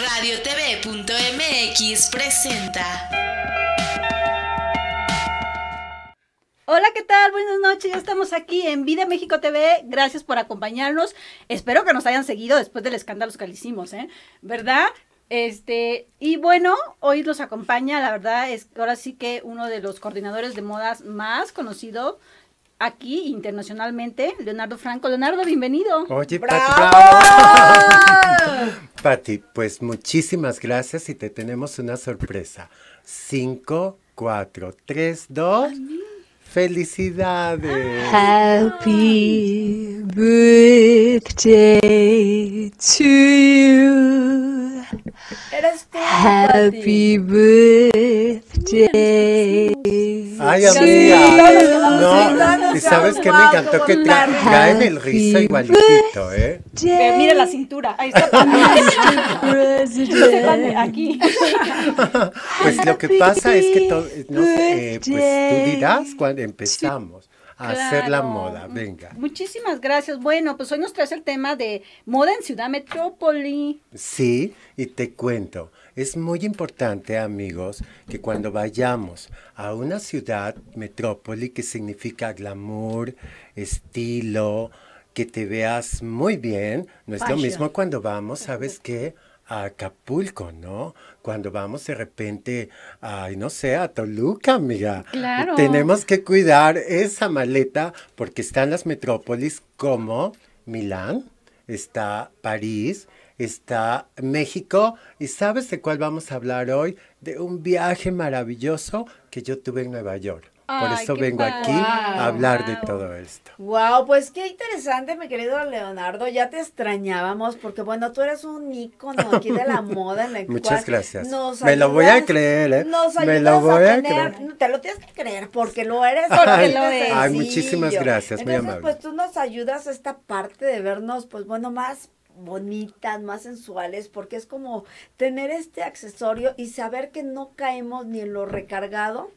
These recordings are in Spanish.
RadioTV.mx presenta. Hola, ¿qué tal? Buenas noches, ya estamos aquí en Vida México TV. Gracias por acompañarnos. Espero que nos hayan seguido después del escándalo que le hicimos, ¿eh? ¿Verdad? Este, y bueno, hoy los acompaña, la verdad es ahora sí que uno de los coordinadores de modas más conocido aquí internacionalmente, Leonardo Franco. Leonardo, bienvenido. Oye, Pati, pues muchísimas gracias y te tenemos una sorpresa. Cinco, cuatro, tres, dos. Felicidades. Happy birthday to you. Eres Happy birthday. Ay, amiga. No, y sabes que me encantó que traen el rizo igualito, ¿eh? Pero mira la cintura. Ahí está. Aquí. Pues lo que pasa es que no, eh, pues tú dirás cuando empezamos. A hacer la moda, venga. Muchísimas gracias. Bueno, pues hoy nos traes el tema de moda en Ciudad Metrópoli. Sí, y te cuento. Es muy importante, amigos, que cuando vayamos a una ciudad metrópoli que significa glamour, estilo, que te veas muy bien, no es lo mismo cuando vamos, ¿sabes qué? a Acapulco, ¿no? Cuando vamos de repente, ay, no sé, a Toluca, amiga. Claro. Tenemos que cuidar esa maleta porque están las metrópolis como Milán, está París, está México y sabes de cuál vamos a hablar hoy, de un viaje maravilloso que yo tuve en Nueva York. Por eso vengo aquí a hablar de todo esto. Wow, pues qué interesante, mi querido Leonardo. Ya te extrañábamos porque, bueno, tú eres un ícono aquí de la moda. En el Muchas gracias. Me lo voy a creer, ¿eh? Nos Me lo voy a, Te lo tienes que creer porque lo eres. Porque lo Ay, muchísimas gracias, muy pues, amable. Pues tú nos ayudas a esta parte de vernos, pues bueno, más bonitas, más sensuales, porque es como tener este accesorio y saber que no caemos ni en lo recargado,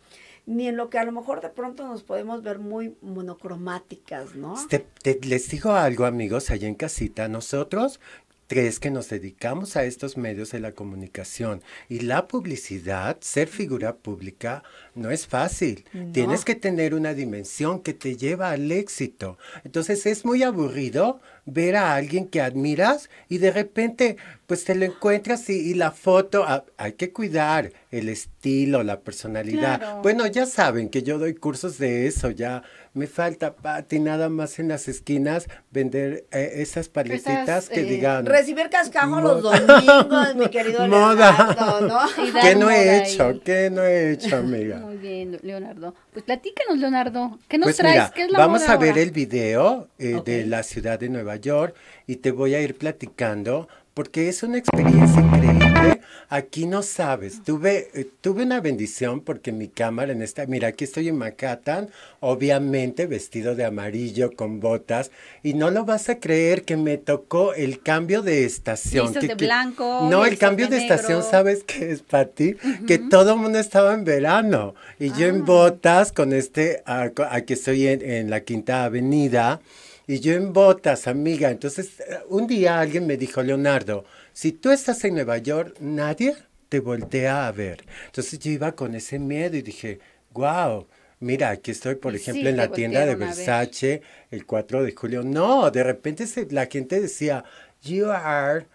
ni en lo que a lo mejor de pronto nos podemos ver muy monocromáticas, ¿no? Este, les digo algo, amigos, allá en casita, nosotros tres que nos dedicamos a estos medios de la comunicación y la publicidad, ser figura pública, no es fácil. Tienes que tener una dimensión que te lleva al éxito. Entonces es muy aburrido ver a alguien que admiras y de repente pues te lo encuentras y, la foto, ah, hay que cuidar el estilo, la personalidad. Bueno, ya saben que yo doy cursos de eso, ya me falta Pati nada más en las esquinas vender eh, esas paletitas que eh, digan. Recibir cascajo los domingos, mi querido Leonardo, ¿no? ¿Qué no he hecho? ¿Qué no he hecho, amiga? Muy bien, Leonardo. Pues platícanos, Leonardo, ¿qué nos pues traes? ¿Qué es la vamos a ver el video eh, de la ciudad de Nueva York y te voy a ir platicando porque es una experiencia increíble. Aquí no sabes, tuve, eh, tuve una bendición porque mi cámara en esta, mira, aquí estoy en Manhattan, obviamente vestido de amarillo con botas, y no lo vas a creer que me tocó el cambio de estación. Que, de blanco. No, el cambio de, estación, ¿sabes qué es, para ti. Que todo el mundo estaba en verano, y yo en ah. botas con este, ah, aquí estoy en la Quinta Avenida, y yo en botas, amiga. Entonces, eh, un día alguien me dijo, Leonardo, si tú estás en Nueva York, nadie te voltea a ver. Entonces yo iba con ese miedo y dije, wow. Mira, aquí estoy, por ejemplo, en la tienda de Versace el 4 de julio. No, de repente la gente decía, You are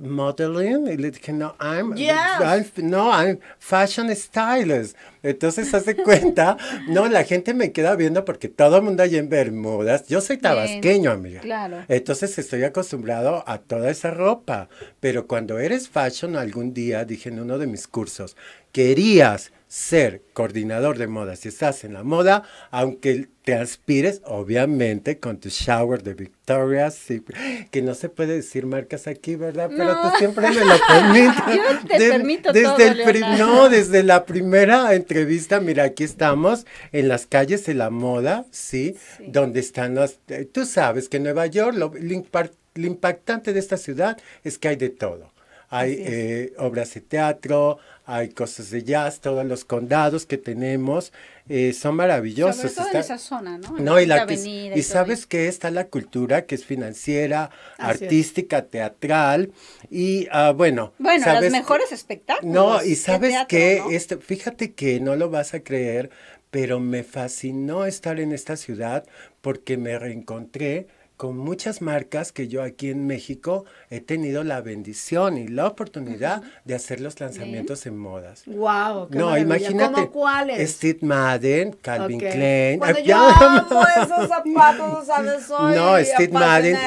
modeling y le dije, no, I'm, no, I'm fashion stylist. Entonces, hace cuenta, no, la gente me queda viendo porque todo el mundo allí en Bermudas, yo soy tabasqueño, amiga. Entonces, estoy acostumbrado a toda esa ropa, pero cuando eres fashion, algún día dije en uno de mis cursos, querías ser coordinador de moda, si estás en la moda, aunque te aspires, obviamente, con tu shower de victoria que no se puede decir marcas aquí, ¿verdad? Pero tú siempre me lo permites. Yo te permito desde todo, el No, desde la primera entrevista, mira, aquí estamos en las calles de la moda, ¿sí? Donde están las... Eh, tú sabes que Nueva York, lo impactante de esta ciudad es que hay de todo hay eh, obras de teatro, hay cosas de jazz, todos los condados que tenemos eh, son maravillosos. Sobre todo en esa zona, ¿no? no, y, la que, y, sabes que está la cultura que es financiera, artística, teatral y ah, bueno. Bueno, mejores espectáculos. No, y sabes que este, fíjate que no lo vas a creer, pero me fascinó estar en esta ciudad porque me reencontré con muchas marcas que yo aquí en México he tenido la bendición y la oportunidad de hacer los lanzamientos en modas. Wow, No, imagínate. cuáles? Steve Madden, Calvin Klein. Cuando yo amo esos zapatos, ¿sabes? no, Steve Madden,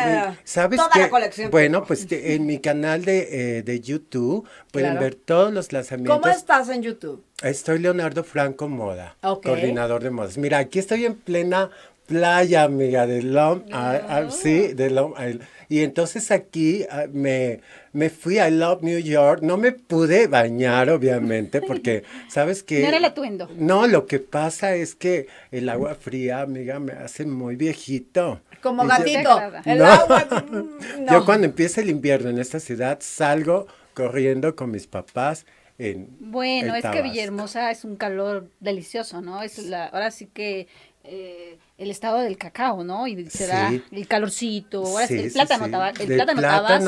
¿sabes Toda La colección. Bueno, pues en mi canal de, eh, YouTube pueden ver todos los lanzamientos. ¿Cómo estás en YouTube? Estoy Leonardo Franco Moda, coordinador de modas. Mira, aquí estoy en plena playa, amiga, de Long Island. Ah, ah, sí, de Long Island. Y entonces aquí ah, me, me fui a Love New York. No me pude bañar, obviamente, porque, ¿sabes qué? No era el atuendo. No, lo que pasa es que el agua fría, amiga, me hace muy viejito. Como gatito. el agua. Mm, yo cuando empieza el invierno en esta ciudad salgo corriendo con mis papás en, bueno, es que Villahermosa es un calor delicioso, ¿no? Es la, ahora sí que eh, el estado del cacao, ¿no? Y se da el calorcito, el plátano, tabasco, el plátano,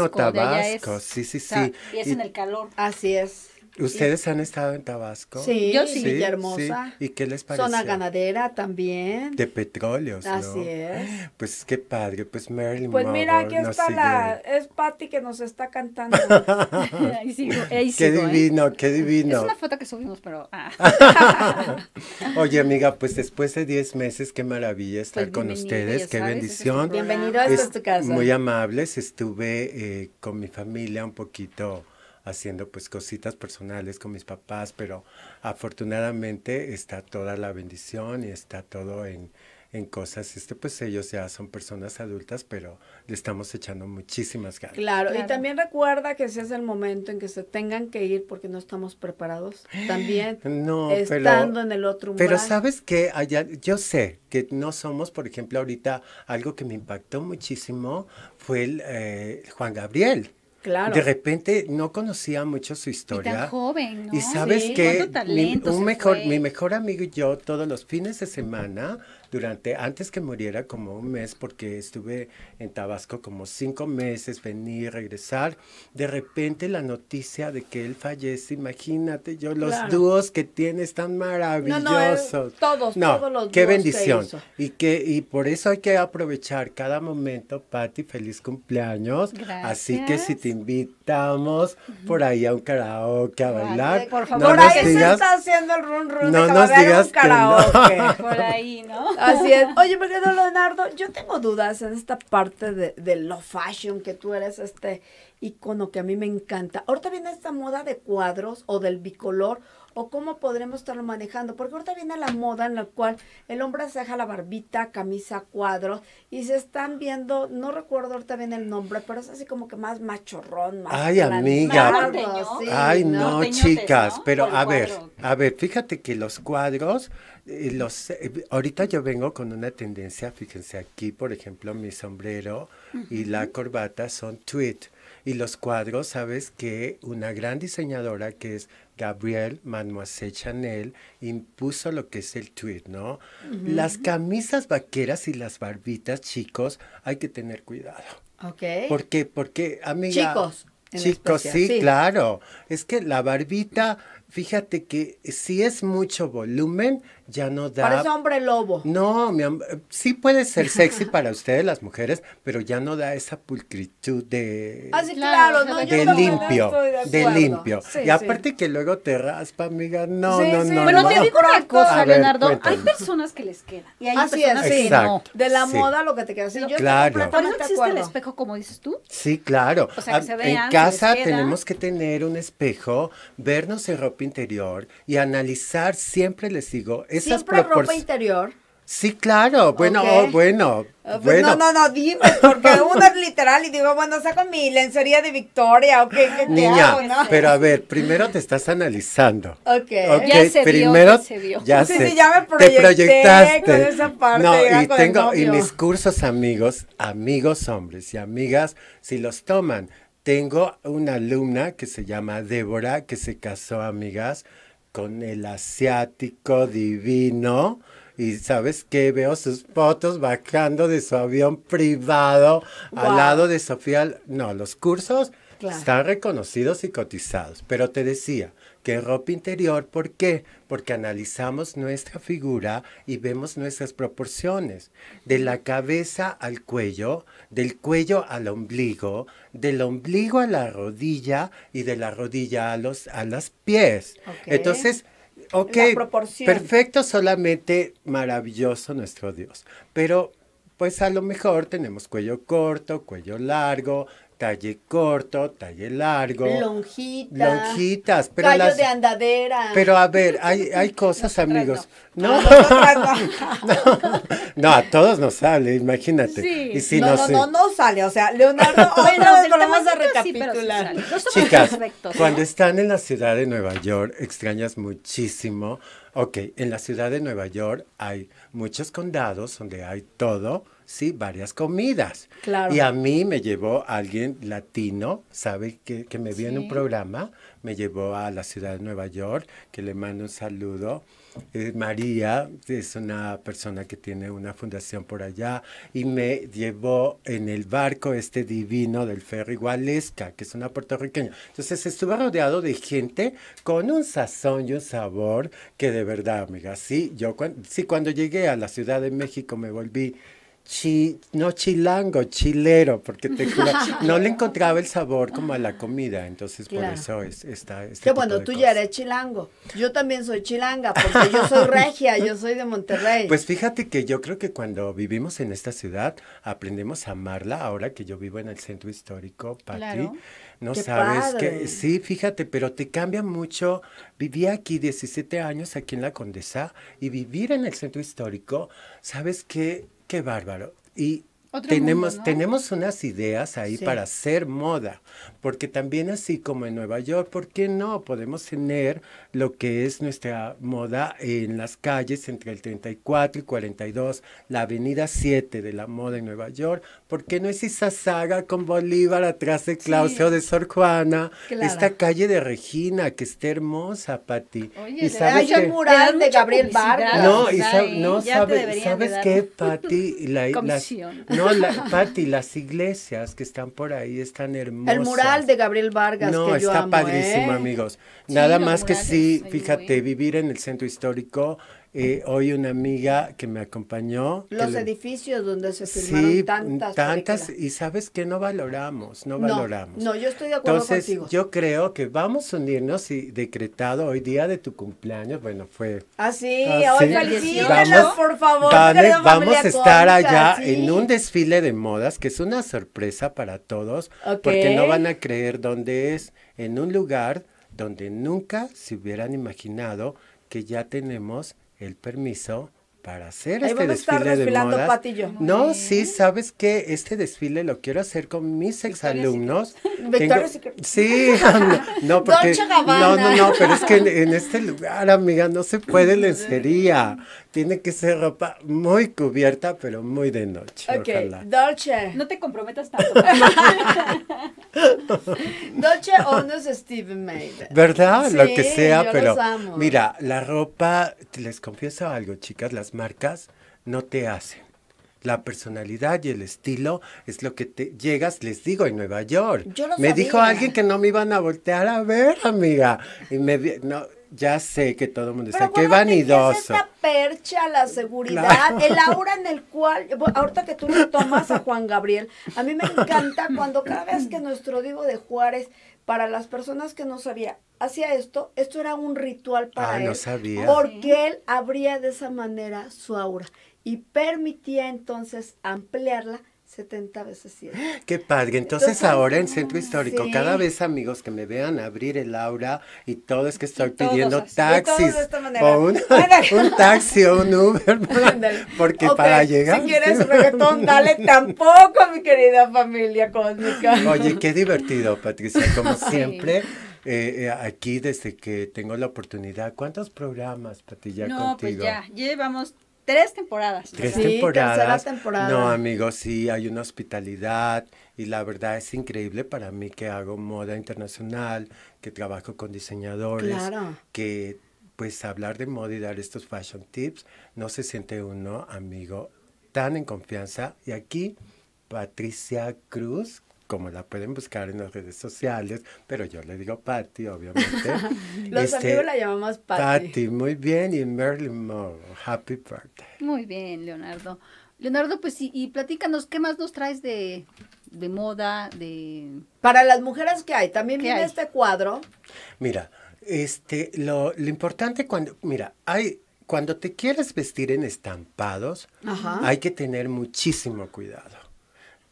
tabasco, de es, sí, sí, sí. y es en el calor. Así es. ¿Ustedes han estado en Tabasco? Sí, yo sí, Villahermosa. Sí. ¿Y qué les pareció? Zona ganadera también. De petróleo. ¿no? Así es. Pues qué padre, pues Marilyn Pues mira, aquí está la, es Patty que nos está cantando. ahí qué ¿eh? divino, qué divino. Es una foto que subimos, pero... Ah. Oye, amiga, pues después de 10 meses, qué maravilla estar pues con ustedes, qué bendición. Bienvenido, a su tu casa. Muy amables, estuve eh, con mi familia un poquito haciendo pues cositas personales con mis papás, pero afortunadamente está toda la bendición y está todo en, en cosas, este, pues ellos ya son personas adultas, pero le estamos echando muchísimas ganas. Claro, y también recuerda que ese es el momento en que se tengan que ir porque no estamos preparados, también no, estando en el otro mundo. Pero sabes que allá, yo sé que no somos, por ejemplo, ahorita algo que me impactó muchísimo fue el, eh, Juan Gabriel. De repente no conocía mucho su historia. Y sabes que mi, mejor, mi mejor amigo y yo todos los fines de semana durante, antes que muriera, como un mes, porque estuve en Tabasco como cinco meses, venir, regresar. De repente la noticia de que él fallece, imagínate yo, los dúos que tienes tan maravillosos. No, todos, todos los Qué bendición. Y, que, y por eso hay que aprovechar cada momento, Patti, feliz cumpleaños. Así que si te invitamos por ahí a un karaoke a bailar. Por favor, no por ahí digas, se está haciendo el run run. No de nos digas karaoke. Por ahí, ¿no? Así es. Oye, porque Leonardo, yo tengo dudas en esta parte de, de lo fashion, que tú eres este icono que a mí me encanta. Ahorita viene esta moda de cuadros o del bicolor o cómo podremos estarlo manejando, porque ahorita viene la moda en la cual el hombre se deja la barbita, camisa, cuadros, y se están viendo, no recuerdo ahorita bien el nombre, pero es así como que más machorrón, más... Ay, amiga, ay, no, chicas, pero a ver, a ver, fíjate que los cuadros los, eh, ahorita yo vengo con una tendencia, fíjense aquí, por ejemplo, mi sombrero y la corbata son tweed. Y los cuadros, sabes que una gran diseñadora que es Gabrielle Mademoiselle Chanel impuso lo que es el tweed, ¿no? Las camisas vaqueras y las barbitas, chicos, hay que tener cuidado. Ok. ¿Por qué? Porque, amiga. Chicos. Chicos, sí, claro. Es que la barbita Fíjate que si es mucho volumen, ya no da. Parece hombre lobo. No, mi am... sí puede ser sexy para ustedes, las mujeres, pero ya no da esa pulcritud de. Ah, claro, de, limpio. De, limpio. y aparte que luego te raspa, amiga. No, no, no. Bueno, te digo una cosa, Leonardo. Hay personas que les queda. Y hay Así personas que no. De la moda lo que te queda. yo claro. no existe el espejo, como dices tú? Sí, claro. O sea, que ah, se vean, en casa tenemos que tener un espejo, vernos y ropa interior y analizar, siempre les digo, esas ¿Siempre ropa interior? Sí, claro. Bueno, oh, bueno, No, no, no, dime, porque uno es literal y digo, bueno, saco mi lencería de Victoria, ¿o qué? Niña, hago, no? pero a ver, primero te estás analizando. Ok. okay ya se primero, ya se sí, sí, ya me proyecté te proyectaste. esa parte, no, y tengo, y mis cursos amigos, amigos hombres y amigas, si los toman, tengo una alumna que se llama Débora, que se casó, amigas, con el asiático divino. Y sabes qué, veo sus fotos bajando de su avión privado al lado de Sofía. No, los cursos están reconocidos y cotizados. Pero te decía, que ropa interior? ¿Por qué? Porque analizamos nuestra figura y vemos nuestras proporciones. De la cabeza al cuello, del cuello al ombligo, del ombligo a la rodilla y de la rodilla a, los, a las pies. Entonces, ok, perfecto, solamente maravilloso nuestro Dios. Pero pues a lo mejor tenemos cuello corto, cuello largo, talle corto, talle largo. Lonjita, lonjitas. Pero de andadera. Pero a ver, hay, hay cosas, amigos. No. No. no. no. a todos nos sale, imagínate. Y si no, no, no, no, sale. O sea, Leonardo, hoy no pero vamos a recapitular. Chicas, cuando están en la ciudad de Nueva York, extrañas muchísimo. Ok, en la ciudad de Nueva York hay muchos condados donde hay todo sí, varias comidas. Claro. Y a mí me llevó alguien latino, ¿sabe? Que, que me vio en un programa, me llevó a la ciudad de Nueva York, que le mando un saludo. Eh, María es una persona que tiene una fundación por allá y me llevó en el barco este divino del ferry Gualesca, que es una puertorriqueña. Entonces estuve rodeado de gente con un sazón y un sabor que de verdad, amiga, sí, yo sí, cuando llegué a la Ciudad de México me volví no chilango, chilero, porque te no le encontraba el sabor como a la comida, entonces por eso está... Este que bueno, tú ya eres chilango, yo también soy chilanga, porque yo soy regia, yo soy de Monterrey. Pues fíjate que yo creo que cuando vivimos en esta ciudad, aprendemos a amarla, ahora que yo vivo en el centro histórico, Pati, no sabes padre. que... Sí, fíjate, pero te cambia mucho, viví aquí 17 años, aquí en La Condesa, y vivir en el centro histórico, ¿sabes que... Qué bárbaro. Y tenemos, tenemos unas ideas ahí para hacer moda, porque también así como en Nueva York, ¿por qué no podemos tener lo que es nuestra moda en las calles entre el 34 y 42, la avenida 7 de la moda en Nueva York? ¿Por qué no es esa saga con Bolívar atrás de Clauseo de Sor Juana? Esta calle de Regina que está hermosa, Pati. Oye, y sabes mural de Gabriel Vargas. No, y sabes, qué, Pati? La, la... no, no, la, las iglesias que están por ahí están hermosas. El mural de Gabriel Vargas. No, que yo está padrísimo, ¿eh? amigos. Nada más que sí, fíjate, vivir en el centro histórico eh, hoy una amiga que me acompañó. Los edificios donde se filmaron sí, tantas. y sabes que no valoramos, no, valoramos. No, yo estoy de acuerdo Entonces, Yo creo que vamos a unirnos y decretado hoy día de tu cumpleaños, bueno, fue. Ah, sí, sí. Vamos, por favor. vamos a estar allá en un desfile de modas que es una sorpresa para todos, porque no van a creer dónde es, en un lugar donde nunca se hubieran imaginado que ya tenemos el permiso para hacer este desfile de modas. No, sí, sabes que este desfile lo quiero hacer con mis exalumnos. Tengo... Sí, no, porque no, no, no, pero es que en, en, este lugar, amiga, no se puede lencería tiene que ser ropa muy cubierta, pero muy de noche. Ok, Dolce. No te comprometas tanto. Dolce o no es Steve Made. ¿Verdad? lo que sea, pero mira, la ropa, les confieso algo, chicas, las marcas no te hacen. La personalidad y el estilo es lo que te llegas, les digo, en Nueva York. Yo sabía. me dijo alguien que no me iban a voltear a ver, amiga. Y me no ya sé que todo el mundo está, qué vanidoso. percha la seguridad, el aura en el cual, ahorita que tú le tomas a Juan Gabriel, a mí me encanta cuando cada vez que nuestro Divo de Juárez, para las personas que no sabía, hacía esto, esto era un ritual para él. Porque él abría de esa manera su aura y permitía entonces ampliarla 70 veces 7. Qué padre. Entonces, ahora en mm, Centro Histórico, cada vez amigos que me vean abrir el aura y todo es que estoy pidiendo taxis. O un, taxi o un Uber. porque para llegar. Si quieres un reggaetón, dale tampoco, mi querida familia cósmica. Oye, qué divertido, Patricia, como siempre. Eh, eh, aquí desde que tengo la oportunidad, ¿cuántos programas, Patilla, contigo? No, pues ya, llevamos tres temporadas. Tres temporadas. No, amigo, sí, hay una hospitalidad y la verdad es increíble para mí que hago moda internacional, que trabajo con diseñadores, claro. que pues hablar de moda y dar estos fashion tips, no se siente uno, amigo, tan en confianza. Y aquí Patricia Cruz, como la pueden buscar en las redes sociales, pero yo le digo Patty, obviamente. Los este, amigos la llamamos Patty. Patty, muy bien, y Merlin Moore, happy birthday. Muy bien, Leonardo. Leonardo, pues y, platícanos, ¿qué más nos traes de, moda? de Para las mujeres, que hay? También mira este cuadro. Mira, este, lo, lo importante cuando, mira, hay cuando te quieres vestir en estampados, hay que tener muchísimo cuidado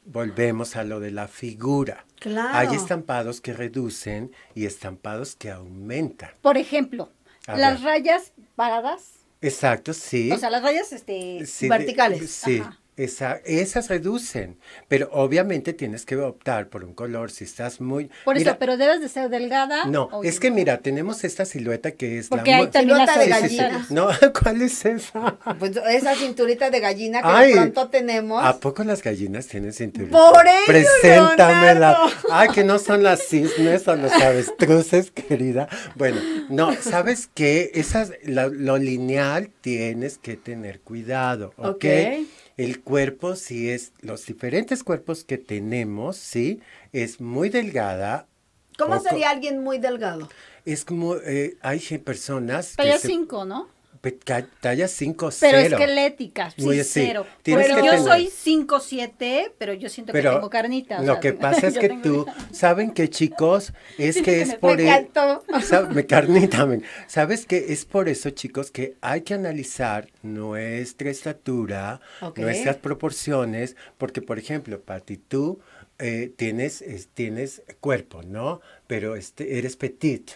volvemos a lo de la figura. Claro. Hay estampados que reducen y estampados que aumentan. Por ejemplo, las rayas paradas. Exacto, sí. O sea, las rayas este, verticales. sí. Esa, esas reducen, pero obviamente tienes que optar por un color si estás muy... Por eso, pero debes de ser delgada. No, es que mira, tenemos esta silueta que es la... Hay silueta de gallina. No, ¿cuál es esa? Pues esa cinturita de gallina que de pronto tenemos. ¿A poco las gallinas tienen cinturita? Por ello, Preséntamela. Ay, que no son las cisnes o los avestruces, querida. Bueno, no, ¿sabes qué? Esas, lo lineal tienes que tener cuidado, ¿ok? okay. El cuerpo, si es, los diferentes cuerpos que tenemos, sí, es muy delgada. ¿Cómo sería alguien muy delgado? Es como, eh, hay personas... hay cinco, ¿no? talla 5 Pero esquelética, pero yo soy 5 7, pero yo siento que tengo carnita. Lo que pasa es que tú, ¿saben qué, chicos? Es que es por eso. Me carnita, ¿sabes que Es por eso, chicos, que hay que analizar nuestra estatura, nuestras proporciones, porque, por ejemplo, Pati, tú eh, tienes, tienes cuerpo, ¿no? Pero este, eres petit.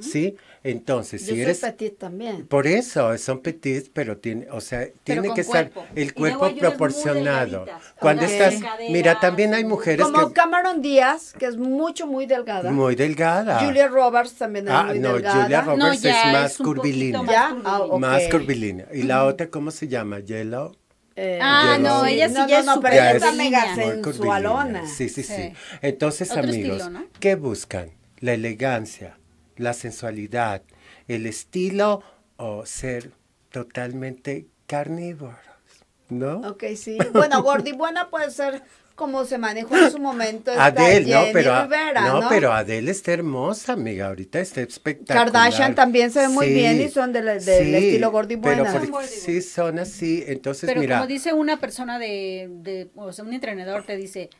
¿Sí? Entonces, Yo si soy petit también. Por eso, son petit pero tiene, o sea, tiene que ser estar el cuerpo proporcionado. Cuando estás. mira, también hay mujeres. Como Cameron Díaz, que es mucho, muy delgada. Muy delgada. Julia Roberts también es ah, muy no, delgada. Julia Roberts es más curvilínea. Ah, más curvilínea. ¿Y la otra, cómo se llama? Yellow. Eh, ah, no, ella sí es pero mega sensualona. Sí, sí, sí, Entonces, amigos, ¿qué buscan? La elegancia, la sensualidad, el estilo o ser totalmente carnívoros, ¿no? Ok, sí. Bueno, gordibuena puede ser como se manejó en su momento no, pero, pero Adele está hermosa, amiga, ahorita está espectacular. Kardashian también se ve muy bien y son del estilo gordibuena. sí, son así, entonces mira. Pero como dice una persona de, de, o sea, un entrenador te dice,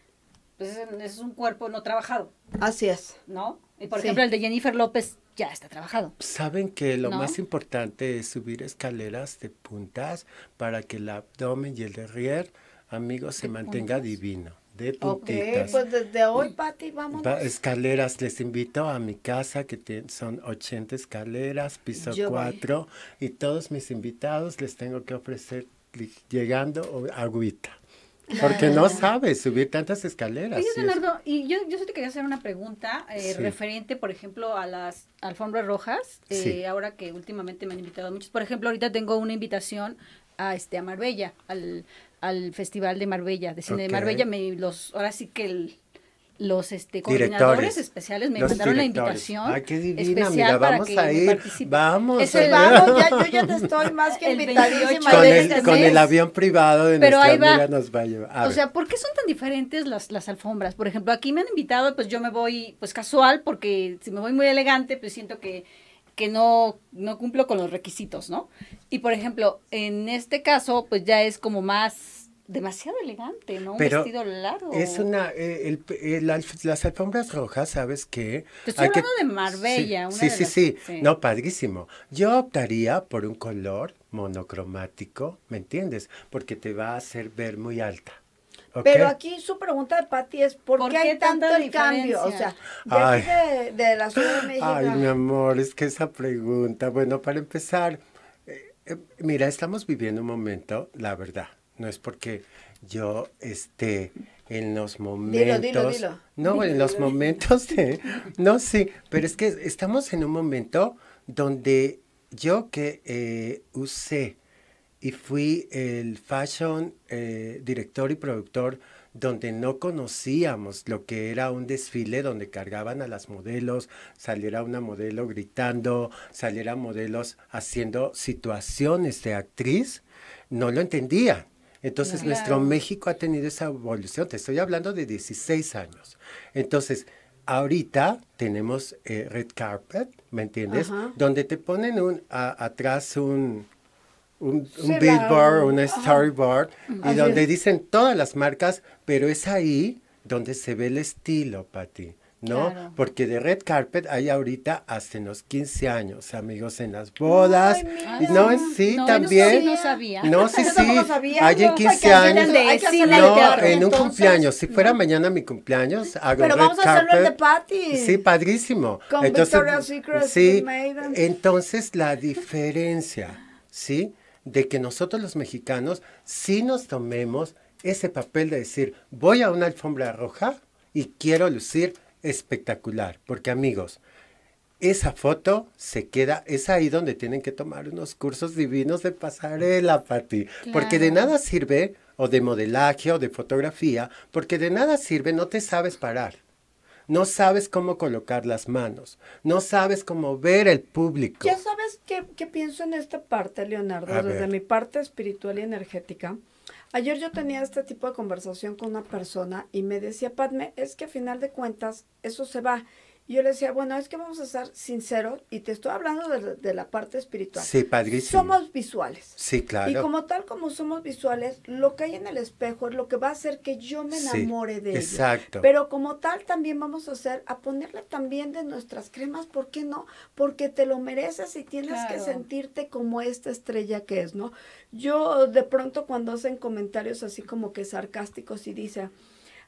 pues es un cuerpo no trabajado. Así es. ¿No? Y por ejemplo, el de Jennifer López ya está trabajado. Saben que lo más importante es subir escaleras de puntas para que el abdomen y el derrier, amigos, se mantenga divino. De puntitas. Ok, pues desde hoy, Pati, vamos. escaleras, les invito a mi casa, que son 80 escaleras, piso 4, y todos mis invitados les tengo que ofrecer, llegando, agüita. Porque no sabes subir tantas escaleras. sí, Leonardo, y yo, yo te quería hacer una pregunta eh, referente, por ejemplo, a las alfombras rojas, eh, ahora que últimamente me han invitado muchos. Por ejemplo, ahorita tengo una invitación a, este, a Marbella, al, al Festival de Marbella, de Cine de Marbella. Me, los, ahora sí que el, los este, coordinadores especiales me mandaron la invitación. especial vamos a ir, vamos. vamos, ya, yo ya te estoy más que invitadísima. Con, el, con el avión privado de Pero nuestra nos va a llevar. o sea, ¿por qué son tan diferentes las, las alfombras? Por ejemplo, aquí me han invitado, pues yo me voy pues casual, porque si me voy muy elegante, pues siento que que no, no cumplo con los requisitos, ¿no? Y por ejemplo, en este caso, pues ya es como más demasiado elegante, ¿no? Un vestido largo. Es una, eh, eh, las alfombras rojas, ¿sabes qué? Te estoy hablando de Marbella. Sí, una sí, sí, sí, No, padrísimo. Yo optaría por un color monocromático, ¿me entiendes? Porque te va a hacer ver muy alta. Pero aquí su pregunta de es ¿por, qué, hay tanto cambio? O sea, de, ay, de, la de México. Ay, mi amor, es que esa pregunta, bueno, para empezar, eh, mira, estamos viviendo un momento, la verdad, no es porque yo esté en los momentos. No, en los momentos de. No, sí, pero es que estamos en un momento donde yo que eh, usé y fui el fashion eh, director y productor donde no conocíamos lo que era un desfile, donde cargaban a las modelos, saliera una modelo gritando, saliera modelos haciendo situaciones de actriz, no lo entendía. Entonces, nuestro México ha tenido esa evolución. Te estoy hablando de 16 años. Entonces, ahorita tenemos eh, red carpet, ¿me entiendes? Donde te ponen un, atrás un, billboard, un storyboard, y donde dicen todas las marcas, pero es ahí donde se ve el estilo, Pati. ¿no? Porque de red carpet hay ahorita hasta unos los 15 años, amigos, en las bodas. no, sí, también. No, sí, sí. Hay en 15 años. en un cumpleaños. Si fuera mañana mi cumpleaños, hago Pero vamos a hacerlo carpet. de Patty. Sí, padrísimo. Con entonces, Secret, entonces la diferencia, ¿sí? De que nosotros los mexicanos sí nos tomemos ese papel de decir, voy a una alfombra roja y quiero lucir espectacular, porque amigos, esa foto se queda, es ahí donde tienen que tomar unos cursos divinos de pasarela, para ti. porque de nada sirve, o de modelaje, o de fotografía, porque de nada sirve, no te sabes parar. No sabes cómo colocar las manos, no sabes cómo ver el público. Ya sabes qué pienso en esta parte, Leonardo, desde mi parte espiritual y energética. Ayer yo tenía este tipo de conversación con una persona y me decía, Padme, es que a final de cuentas eso se va yo le decía, bueno, es que vamos a ser sinceros, y te estoy hablando de, la parte espiritual. Sí, padrísimo. Somos visuales. Sí, claro. Y como tal, como somos visuales, lo que hay en el espejo es lo que va a hacer que yo me enamore de él Exacto. Pero como tal, también vamos a hacer, a ponerle también de nuestras cremas, ¿por qué no? Porque te lo mereces y tienes que sentirte como esta estrella que es, ¿no? Yo de pronto cuando hacen comentarios así como que sarcásticos y dice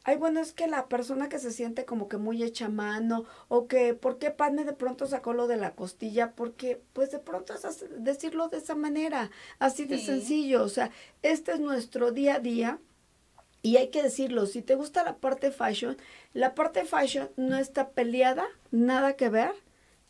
ay, bueno, es que la persona que se siente como que muy hecha mano, o que, ¿por qué Padme de pronto sacó lo de la costilla? Porque, pues de pronto es decirlo de esa manera, así de sencillo, o sea, este es nuestro día a día. Y hay que decirlo, si te gusta la parte fashion, la parte fashion no está peleada, nada que ver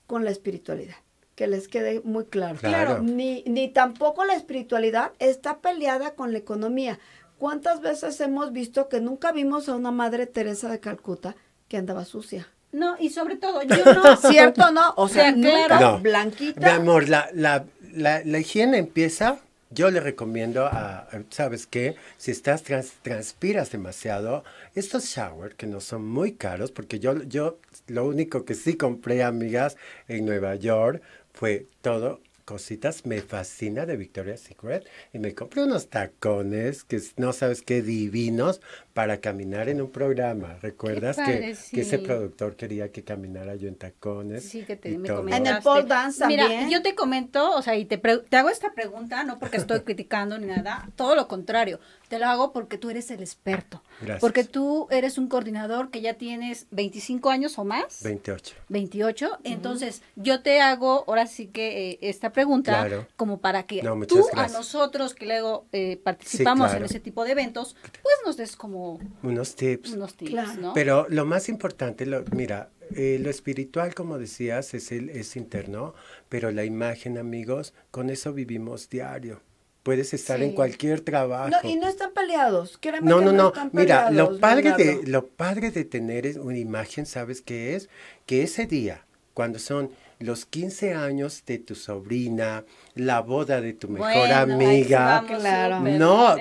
con la espiritualidad que les quede muy claro. Claro. Ni, ni tampoco la espiritualidad está peleada con la economía. ¿Cuántas veces hemos visto que nunca vimos a una madre Teresa de Calcuta que andaba sucia? No, y sobre todo, yo no. ¿Cierto, no? O sea, claro, blanquita. Mi amor, la, la, la, higiene empieza. Yo le recomiendo a, ¿sabes qué? Si estás transpiras demasiado, estos showers que no son muy caros, porque yo, yo lo único que sí compré, amigas, en Nueva York fue todo cositas. Me fascina de Victoria's Secret. Y me compré unos tacones que no sabes qué divinos para caminar en un programa. ¿Recuerdas que, ese productor quería que caminara yo en tacones? Sí, que te, me En el pole dance Mira, yo te comento, o sea, y te, te hago esta pregunta, no porque estoy criticando ni nada, todo lo contrario. Te lo hago porque tú eres el experto. Gracias. Porque tú eres un coordinador que ya tienes 25 años o más. 28. 28. Entonces, yo te hago ahora sí que eh, esta pregunta como para que tú a nosotros que luego eh, participamos en ese tipo de eventos, pues nos des como... Unos tips. Unos tips, ¿no? Pero lo más importante, mira, eh, lo espiritual, como decías, es, el, es interno, pero la imagen, amigos, con eso vivimos diario puedes estar en cualquier trabajo. No, y no están peleados. no, no, no. Mira, lo padre, de, lo padre de tener una imagen, ¿sabes qué es? Que ese día, cuando son los 15 años de tu sobrina, la boda de tu mejor amiga. claro. No,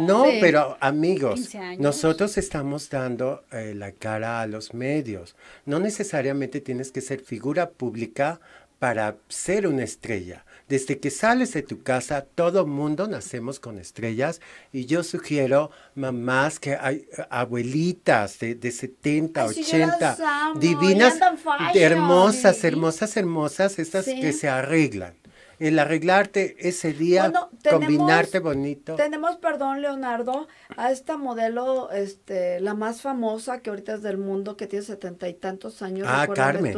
no pero amigos, nosotros estamos dando eh, la cara a los medios. No necesariamente tienes que ser figura pública para ser una estrella. Desde que sales de tu casa, todo mundo nacemos con estrellas y yo sugiero mamás que hay abuelitas de, de 70, 80, divinas, hermosas, hermosas, hermosas, estas que se arreglan el arreglarte ese día, combinarte bonito. Tenemos, perdón, Leonardo, a esta modelo, este, la más famosa que ahorita es del mundo, que tiene setenta y tantos años. Ah, Carmen.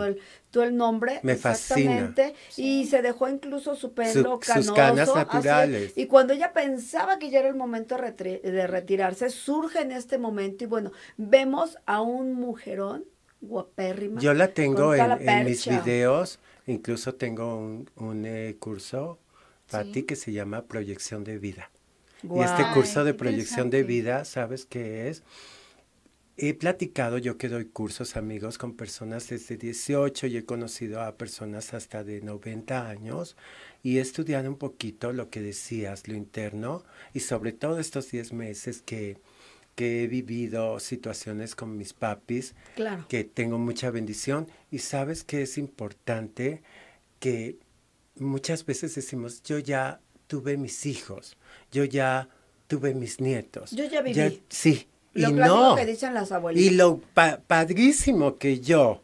Tú el, nombre. Me fascina. Y se dejó incluso su pelo canoso. Sus canas naturales. y cuando ella pensaba que ya era el momento de retirarse, surge en este momento y bueno, vemos a un mujerón guapérrima. Yo la tengo en mis videos Incluso tengo un, eh, curso para ti que se llama Proyección de Vida. y este curso de proyección de vida, ¿sabes qué es? He platicado, yo que doy cursos, amigos, con personas desde 18 y he conocido a personas hasta de 90 años y he estudiado un poquito lo que decías, lo interno y sobre todo estos 10 meses que, que he vivido situaciones con mis papis, que tengo mucha bendición y sabes que es importante que muchas veces decimos, yo ya tuve mis hijos, yo ya tuve mis nietos. Yo ya viví. sí. y no. Y lo padrísimo que yo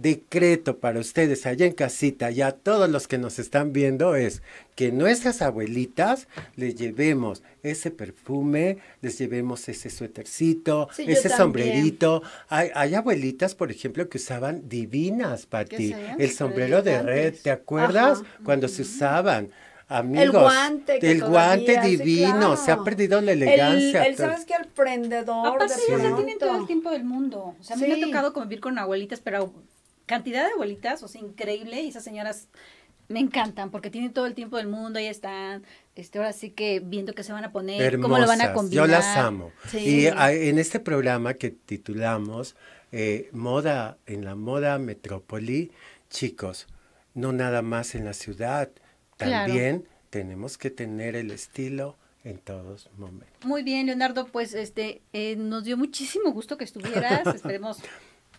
decreto para ustedes allá en casita y a todos los que nos están viendo es que nuestras abuelitas les llevemos ese perfume, les llevemos ese suétercito, ese sombrerito. Hay, abuelitas, por ejemplo, que usaban divinas, ti, El sombrero de red, ¿te acuerdas? Cuando se usaban. Amigos, el guante, el guante divino, se ha perdido la elegancia. El, sabes que el prendedor. tienen todo el tiempo del mundo. O sea, a mí me ha tocado convivir con abuelitas, pero cantidad de abuelitas, o sea, increíble, y esas señoras me encantan porque tienen todo el tiempo del mundo, ahí están, este, ahora sí que viendo qué se van a poner, cómo lo van a combinar. Yo las amo. Y ah, en este programa que titulamos eh, Moda en la Moda Metrópoli, chicos, no nada más en la ciudad, también tenemos que tener el estilo en todos momentos. Muy bien, Leonardo, pues este eh, nos dio muchísimo gusto que estuvieras. Esperemos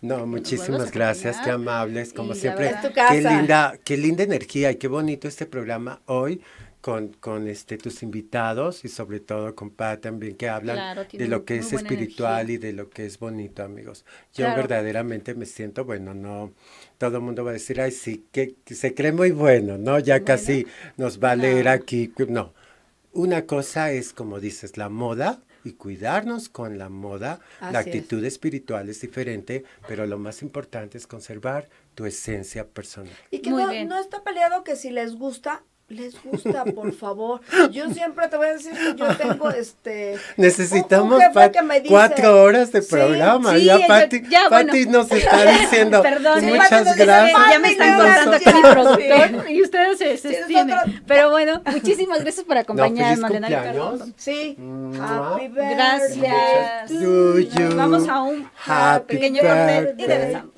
no, pues, muchísimas gracias, qué amables, como siempre. Qué linda, qué linda energía y qué bonito este programa hoy con, con este tus invitados y sobre todo con Pat también que hablan de lo que es espiritual y de lo que es bonito, amigos. Yo verdaderamente me siento, bueno, no, todo el mundo va a decir, ay, sí, que, se cree muy bueno, ¿no? Ya casi nos va a leer aquí, no. Una cosa es, como dices, la moda, y cuidarnos con la moda. la actitud espiritual es diferente, pero lo más importante es conservar tu esencia personal. Y que no, no está peleado que si les gusta, les gusta, por favor. Yo siempre te voy a decir que yo tengo este. Necesitamos cuatro horas de programa. ya, Pati, nos está diciendo. Perdón, muchas gracias. ya me están contando aquí mi productor y ustedes se, tienen. Pero bueno, muchísimas gracias por acompañarnos, y Carlos. Sí. Happy gracias. Vamos a un pequeño corte y regresamos.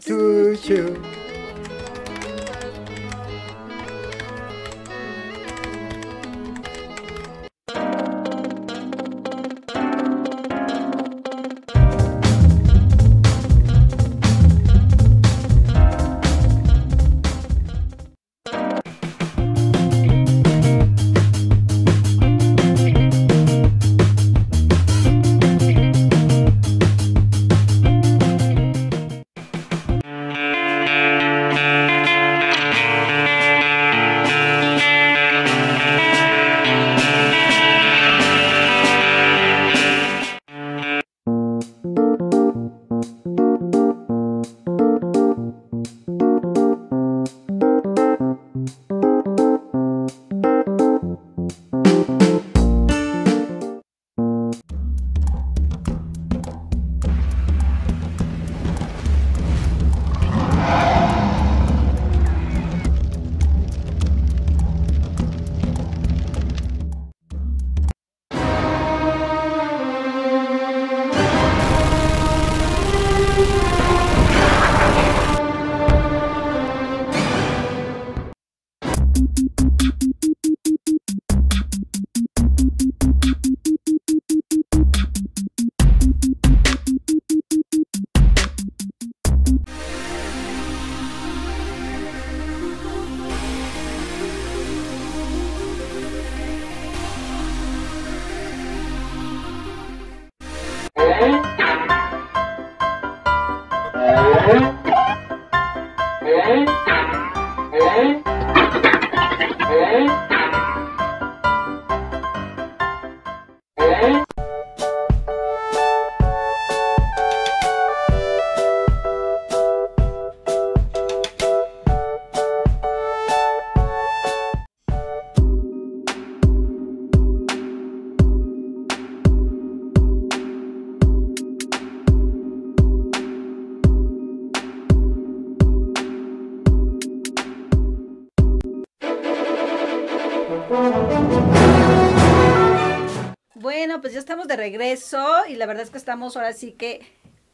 regreso y la verdad es que estamos ahora sí que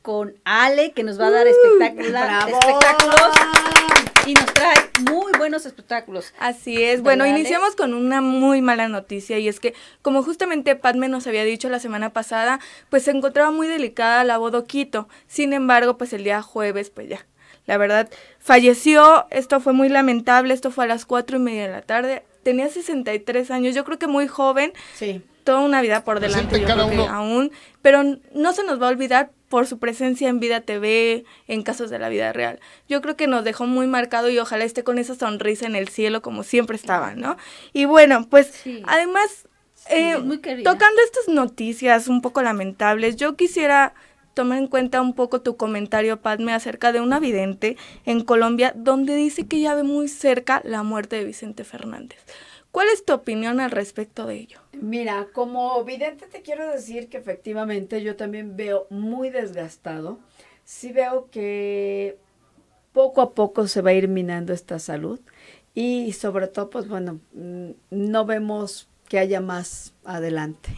con Ale, que nos va a dar ¡Uh! espectáculos y nos trae muy buenos espectáculos. Así es. Bueno, iniciamos con una muy mala noticia y es que, como justamente Padme nos había dicho la semana pasada, pues se encontraba muy delicada la bodoquito. Sin embargo, pues el día jueves, pues ya. La verdad, falleció, esto fue muy lamentable, esto fue a las cuatro y media de la tarde, tenía 63 años, yo creo que muy joven. Sí toda una vida por delante, aún, pero no se nos va a olvidar por su presencia en Vida TV, en casos de la vida real. Yo creo que nos dejó muy marcado y ojalá esté con esa sonrisa en el cielo como siempre estaba, ¿no? Y bueno, pues además, eh, tocando estas noticias un poco lamentables, yo quisiera tomar en cuenta un poco tu comentario, Padme, acerca de una vidente en Colombia donde dice que ya ve muy cerca la muerte de Vicente Fernández. ¿Cuál es tu opinión al respecto de ello? Mira, como vidente te quiero decir que efectivamente yo también veo muy desgastado. Sí veo que poco a poco se va a ir minando esta salud y sobre todo, pues bueno, mm, no vemos que haya más adelante.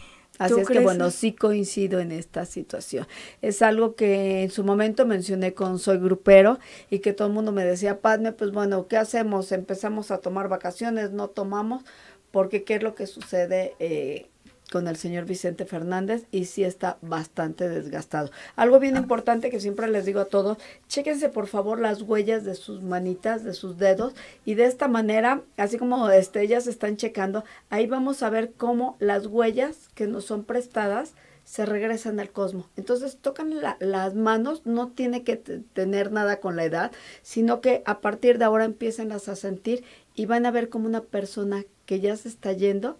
Así es que bueno, sí coincido en esta situación. Es algo que en su momento mencioné con Soy Grupero y que todo el mundo me decía, Padme, pues bueno, ¿qué hacemos? Empezamos a tomar vacaciones, no tomamos, porque ¿qué es lo que sucede? Eh, con el señor Vicente Fernández y sí está bastante desgastado. Algo bien importante que siempre les digo a todos, chéquense por favor las huellas de sus manitas, de sus dedos y de esta manera, así como este, ellas están checando, ahí vamos a ver cómo las huellas que nos son prestadas se regresan al cosmos. Entonces tocan las manos, no tiene que tener nada con la edad, sino que a partir de ahora empiezan a sentir y van a ver como una persona que ya se está yendo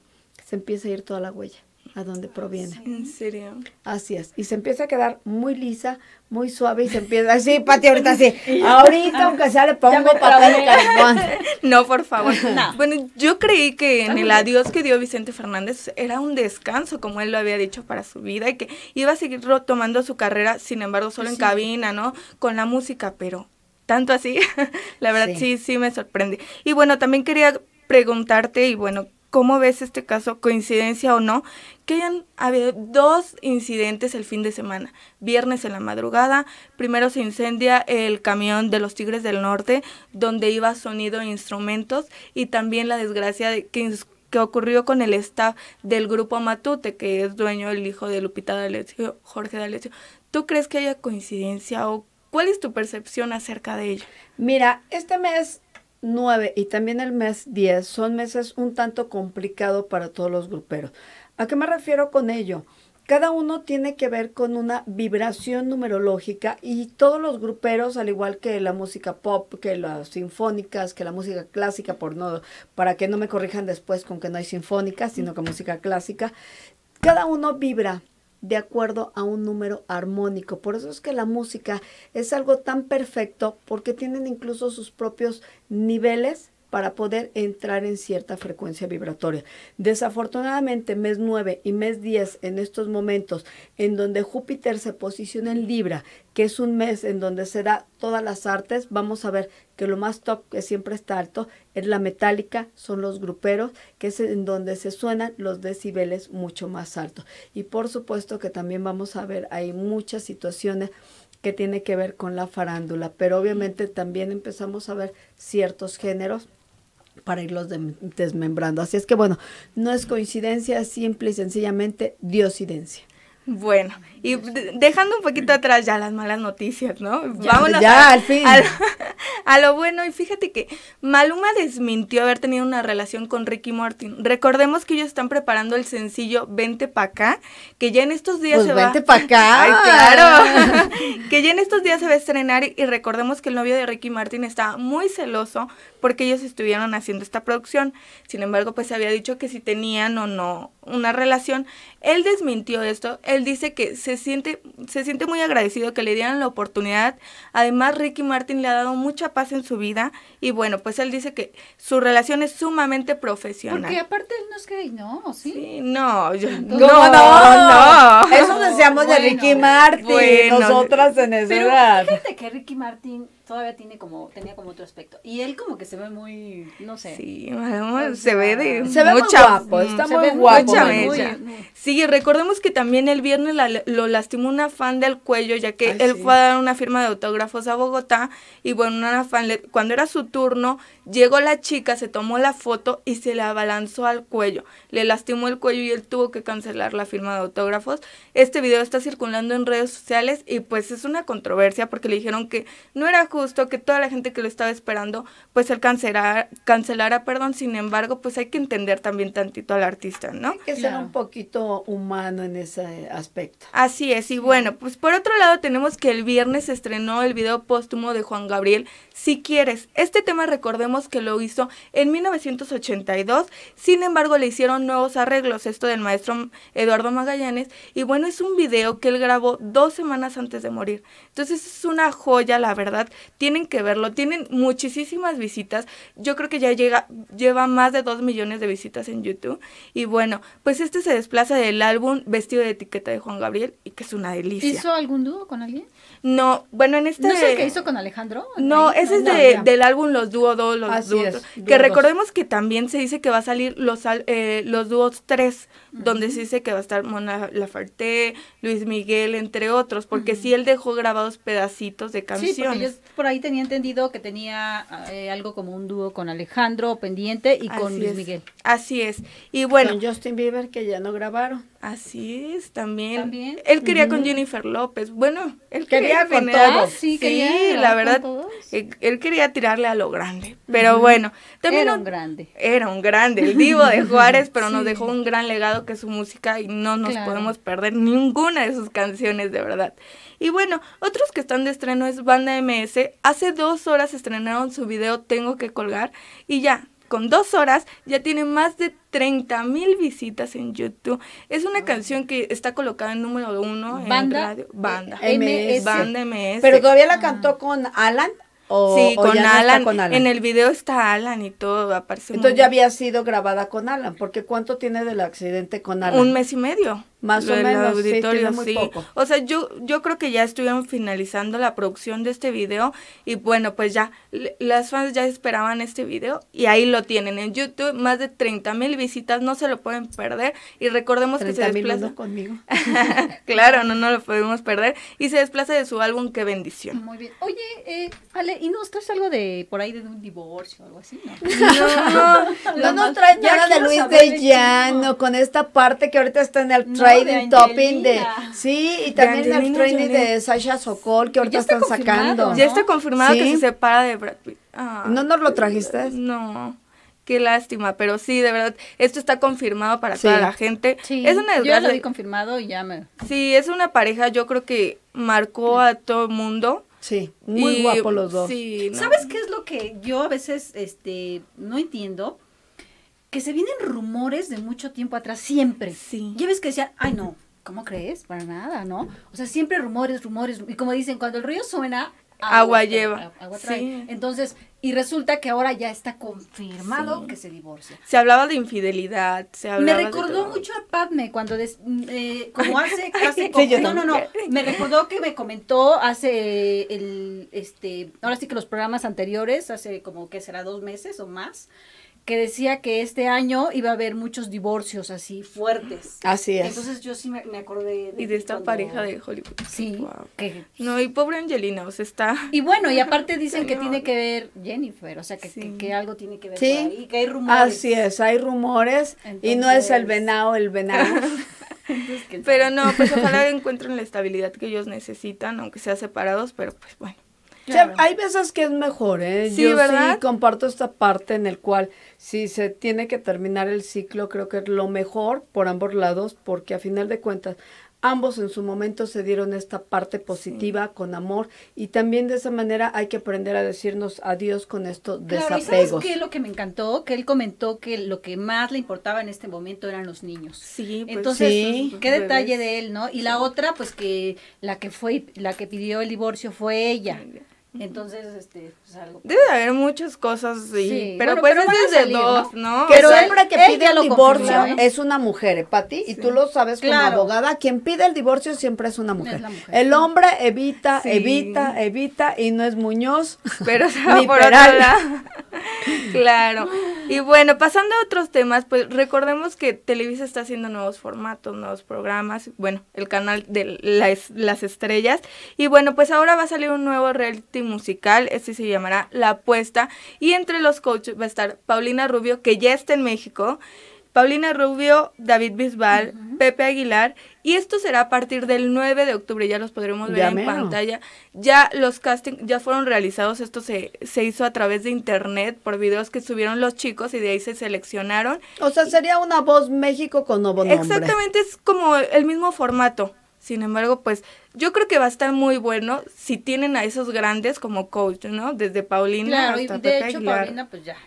empieza a ir toda la huella a donde proviene. ¿En serio? Así es. Y se empieza a quedar muy lisa, muy suave y se empieza así, Pati, ahorita sí. Ahorita, aunque sea, le pongo papel carbón. No, por favor. Bueno, yo creí que en el adiós que dio Vicente Fernández era un descanso, como él lo había dicho, para su vida y que iba a seguir tomando su carrera, sin embargo, solo en cabina, ¿no? Con la música, pero tanto así, la verdad sí. sí, sí me sorprende. Y bueno, también quería preguntarte y bueno, ¿Cómo ves este caso? ¿Coincidencia o no? Que hayan habido dos incidentes el fin de semana. Viernes en la madrugada, primero se incendia el camión de los Tigres del Norte, donde iba sonido e instrumentos, y también la desgracia de que, ocurrió con el staff del grupo Matute, que es dueño del hijo de Lupita D'Alessio, Jorge D'Alessio. ¿Tú crees que haya coincidencia o cuál es tu percepción acerca de ello? Mira, este mes 9 y también el mes 10 son meses un tanto complicados para todos los gruperos. ¿A qué me refiero con ello? Cada uno tiene que ver con una vibración numerológica y todos los gruperos, al igual que la música pop, que las sinfónicas, que la música clásica, por no, para que no me corrijan después con que no hay sinfónicas, sino que música clásica, cada uno vibra de acuerdo a un número armónico. Por eso es que la música es algo tan perfecto porque tienen incluso sus propios niveles para poder entrar en cierta frecuencia vibratoria. Desafortunadamente, mes 9 y mes 10, en estos momentos en donde Júpiter se posiciona en Libra, que es un mes en donde se da todas las artes, vamos a ver que lo más top que siempre está alto es la metálica, son los gruperos, que es en donde se suenan los decibeles mucho más altos. Y por supuesto que también vamos a ver, hay muchas situaciones que tiene que ver con la farándula, pero obviamente también empezamos a ver ciertos géneros para irlos desmembrando. Así es que bueno, no es coincidencia, simple y sencillamente diocidencia. Bueno, y dejando un poquito atrás ya las malas noticias, ¿no? Ya, Vámonos ya, al fin. A, lo, bueno, y fíjate que Maluma desmintió haber tenido una relación con Ricky Martin. Recordemos que ellos están preparando el sencillo Vente pa' acá, que ya en estos días pues se vente va... pa' acá! ¡Ay, claro! que ya en estos días se va a estrenar y recordemos que el novio de Ricky Martin estaba muy celoso porque ellos estuvieron haciendo esta producción. Sin embargo, pues se había dicho que si tenían o no una relación. Él desmintió esto, él dice que se siente, se siente muy agradecido que le dieran la oportunidad. Además, Ricky Martin le ha dado mucha paz en su vida y bueno, pues él dice que su relación es sumamente profesional. Porque aparte él no es gay, ¿no? Sí, no, no, no, Eso deseamos de Ricky Martin, nosotras en esa pero Fíjate que Ricky Martin todavía tiene como, tenía como otro aspecto. Y él como que se ve muy, no sé. Sí, se ve de se ve guapo, mm, está muy guapo. Mucha Sí, recordemos que también el viernes lo lastimó una fan del cuello, ya que él fue a dar una firma de autógrafos a Bogotá, y bueno, una fan, cuando era su turno, llegó la chica, se tomó la foto y se la abalanzó al cuello. Le lastimó el cuello y él tuvo que cancelar la firma de autógrafos. Este video está circulando en redes sociales y pues es una controversia porque le dijeron que no era justo que toda la gente que lo estaba esperando pues él cancelará perdón, sin embargo pues hay que entender también tantito al artista, ¿no? que sea un poquito humano en ese aspecto. Así es, y bueno, pues por otro lado tenemos que el viernes estrenó el video póstumo de Juan Gabriel, Si Quieres. Este tema recordemos que lo hizo en 1982, sin embargo le hicieron nuevos arreglos, esto del maestro Eduardo Magallanes, y bueno, es un video que él grabó dos semanas antes de morir. Entonces es una joya, la verdad tienen que verlo, tienen muchísimas visitas, yo creo que ya llega, lleva más de dos millones de visitas en YouTube, y bueno, pues este se desplaza del álbum Vestido de Etiqueta de Juan Gabriel, y que es una delicia. ¿Hizo algún dúo con alguien? No, bueno, en este... ¿No es el que hizo con Alejandro? No, ese es del álbum Los Dúo Dos, Los Dúos, que recordemos que también se dice que va a salir los, eh, los dúos 3, donde se dice que va a estar Mona Lafarte, Luis Miguel, entre otros, porque sí él dejó grabados pedacitos de canciones. Sí, por ahí tenía entendido que tenía eh, algo como un dúo con Alejandro pendiente y con Luis Miguel. Así es. Y bueno. Justin Bieber que ya no grabaron. Así es, también. Él quería con Jennifer López. Bueno, él quería, con todos. Sí, la verdad. Eh, él, quería tirarle a lo grande. Pero bueno, también. Era un grande. Era un grande, el divo de Juárez, pero nos dejó un gran legado que es su música y no nos podemos perder ninguna de sus canciones, de verdad. Y bueno, otros que están de estreno es Banda MS. Hace dos horas estrenaron su video Tengo que colgar y ya, con dos horas ya tiene más de 30 mil visitas en YouTube. Es una canción que está colocada en número uno en radio. Banda. Eh, MS. Pero todavía la cantó ah. con Alan. O, sí, con, Alan, En el video está Alan y todo, aparece. Entonces ya había sido grabada con Alan, porque ¿cuánto tiene del accidente con Alan? Un mes y medio. Más o menos, auditorio, sí, O sea, yo, yo creo que ya estuvieron finalizando la producción de este video y bueno, pues ya las fans ya esperaban este video y ahí lo tienen en YouTube, más de 30 mil visitas, no se lo pueden perder y recordemos que se desplaza conmigo. claro, no, no lo podemos perder y se desplaza de su álbum, qué bendición. Muy bien. Oye, eh, Ale, ¿y nos traes algo de por ahí de un divorcio o algo así? No, no, no, no nos traes nada de Luis de Llano con esta parte que ahorita está en el no de topping de. Sí, y también de de Sasha Sokol, que ahorita están sacando. Ya está confirmado que se separa de Brad ah, ¿No nos lo trajiste? No. Qué lástima, pero sí, de verdad, esto está confirmado para toda la gente. Sí, es una yo lo vi confirmado y ya me... Sí, es una pareja, yo creo que marcó a todo el mundo. Sí, muy guapo los dos. Sí, ¿Sabes qué es lo que yo a veces este no entiendo? que se vienen rumores de mucho tiempo atrás, siempre. Sí. Ya ves que decían, ay no, ¿cómo crees? Para nada, ¿no? O sea, siempre rumores, rumores. Y como dicen, cuando el río suena, agua, lleva. Agua trae. Entonces, y resulta que ahora ya está confirmado que se divorcia. Se hablaba de infidelidad, se hablaba de Me recordó mucho a Padme cuando, mm, eh, como hace casi, no, no, no, me recordó que me comentó hace el, este, ahora sí que los programas anteriores, hace como que será dos meses o más, que decía que este año iba a haber muchos divorcios así fuertes. Así es. Entonces yo sí me, acordé de... Y de esta pareja de Hollywood. Sí. No, y pobre Angelina, o sea, está... Y bueno, y aparte dicen que tiene que ver Jennifer, o sea, que, algo tiene que ver sí. que hay rumores. Así es, hay rumores y no es el venado el venado. pero no, pues ojalá encuentren la estabilidad que ellos necesitan, aunque sean separados, pero pues bueno hay veces que es mejor, ¿eh? Sí, Yo ¿verdad? sí comparto esta parte en el cual si se tiene que terminar el ciclo, creo que es lo mejor por ambos lados, porque a final de cuentas, ambos en su momento se dieron esta parte positiva con amor y también de esa manera hay que aprender a decirnos adiós con estos claro, desapegos. ¿y ¿Sabes qué? Lo que me encantó, que él comentó que lo que más le importaba en este momento eran los niños. Sí, pues, entonces sí, pues, qué detalle de él, ¿no? Y la otra, pues que la que fue, la que pidió el divorcio fue ella. Entonces, este, pues algo. Debe haber muchas cosas, sí. Pues, pero es desde dos, ¿no? Que pero siempre que pide el divorcio ¿eh? es una mujer, ¿eh, Pati? Y tú lo sabes como abogada, quien pide el divorcio siempre es una mujer. el hombre evita, evita, evita, y no es Muñoz. Pero claro. Y bueno, pasando a otros temas, pues recordemos que Televisa está haciendo nuevos formatos, nuevos programas, bueno, el canal de las, las estrellas. Y bueno, pues ahora va a salir un nuevo reality musical, este se llamará La Apuesta, y entre los coaches va a estar Paulina Rubio, que ya está en México, Paulina Rubio, David Bisbal, Pepe Aguilar, y esto será a partir del 9 de octubre, ya los podremos ver en pantalla. Ya los castings ya fueron realizados, esto se, se hizo a través de internet por videos que subieron los chicos y de ahí se seleccionaron. O sea, sería una voz México con nuevo nombre. Exactamente, es como el mismo formato. Sin embargo, pues yo creo que va a estar muy bueno si tienen a esos grandes como coach, ¿no? Desde Paulina claro, y de hecho, Paulina, pues ya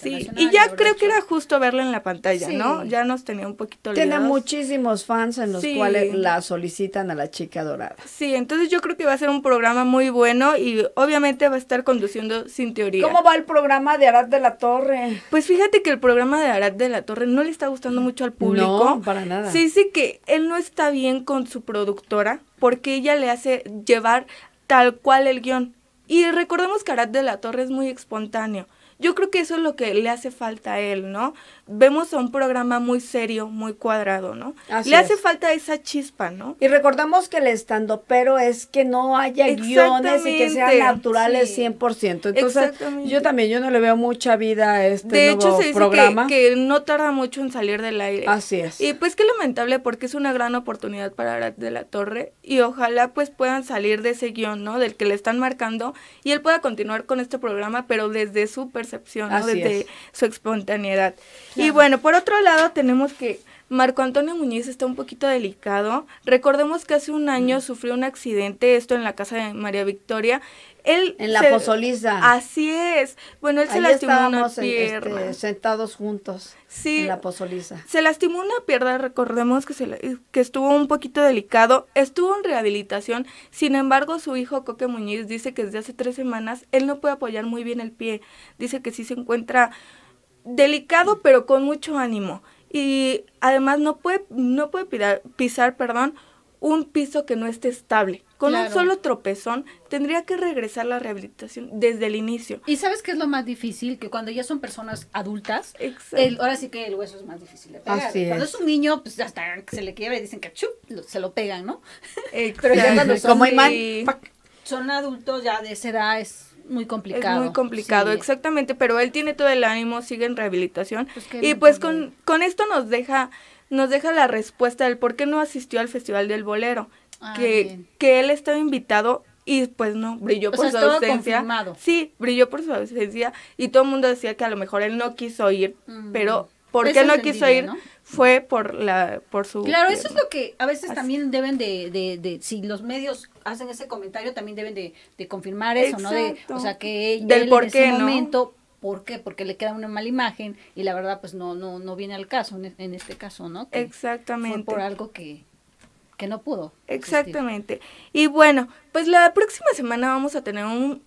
Sí, y ya creo que era justo verla en la pantalla, ¿no? Ya nos tenía un poquito Tiene muchísimos fans en los cuales la solicitan a la chica dorada. Sí, entonces yo creo que va a ser un programa muy bueno y obviamente va a estar conduciendo sin teoría. ¿Cómo va el programa de Arad de la Torre? Pues fíjate que el programa de Arad de la Torre no le está gustando mucho al público. No, para nada. sí sí que él no está bien con su productora porque ella le hace llevar tal cual el guión. Y recordemos que Arad de la Torre es muy espontáneo. Yo creo que eso es lo que le hace falta a él, ¿no? Vemos a un programa muy serio, muy cuadrado, ¿no? le hace falta esa chispa, ¿no? Y recordamos que el estando pero es que no haya guiones y que sean naturales 100%. Entonces, yo también, yo no le veo mucha vida a este de hecho, se dice programa. Que, no tarda mucho en salir del aire. Así es. Y pues qué lamentable porque es una gran oportunidad para Arad de la Torre y ojalá pues puedan salir de ese guión, ¿no? Del que le están marcando y él pueda continuar con este programa, pero desde su percepción, desde su espontaneidad. Y bueno, por otro lado tenemos que Marco Antonio Muñiz está un poquito delicado. Recordemos que hace un año mm. sufrió un accidente, esto en la casa de María Victoria. Él en la pozoliza. Así es. Bueno, él se lastimó una este, pierna. En, sentados juntos. Sí. En la pozoliza. Se lastimó una pierna, recordemos que, que estuvo un poquito delicado. Estuvo en rehabilitación. Sin embargo, su hijo Coque Muñiz dice que desde hace tres semanas él no puede apoyar muy bien el pie. Dice que sí se encuentra delicado, pero con mucho ánimo y además no puede, no puede pisar perdón, un piso que no esté estable. Con un solo tropezón tendría que regresar la rehabilitación desde el inicio. ¿Y sabes qué es lo más difícil? Que cuando ya son personas adultas, ahora sí que el hueso es más difícil de pegar. cuando es. un niño, pues hasta se le quiebra y dicen que se lo pegan, ¿no? Pero ya son, Como imán, son adultos ya de esa edad muy complicado. Es muy complicado, exactamente, pero él tiene todo el ánimo, sigue en rehabilitación. Pues y pues con, con, esto nos deja, nos deja la respuesta del por qué no asistió al Festival del Bolero, ah, que, que él estaba invitado y pues no, brilló por su ausencia. Sí, brilló por su ausencia y todo el mundo decía que a lo mejor él no quiso ir, mm. pero ¿por qué no quiso ir? fue por la por su claro eso es lo que a veces también deben de, si los medios hacen ese comentario también deben de, de confirmar eso no de o sea que del en ese momento ¿Por qué? Porque le queda una mala imagen y la verdad pues no no no viene al caso en, este caso, ¿no? Exactamente. Fue por algo que que no pudo. Exactamente. Y bueno, pues la próxima semana vamos a tener un,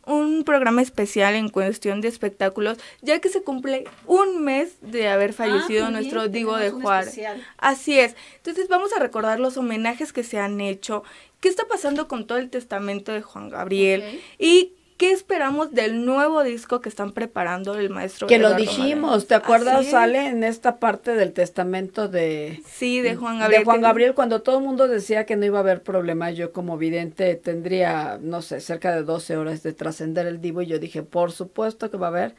programa especial en cuestión de espectáculos, ya que se cumple un mes de haber ah, fallecido nuestro Digo de Juárez. Así es. Entonces vamos a recordar los homenajes que se han hecho, qué está pasando con todo el testamento de Juan Gabriel y ¿Qué esperamos del nuevo disco que están preparando el maestro? Que lo dijimos, ¿te acuerdas? Sale en esta parte del testamento de... Sí, de Juan Gabriel. De Juan Gabriel, cuando todo el mundo decía que no iba a haber problemas, yo como vidente tendría, no sé, cerca de 12 horas de trascender el divo y yo dije, por supuesto que va a haber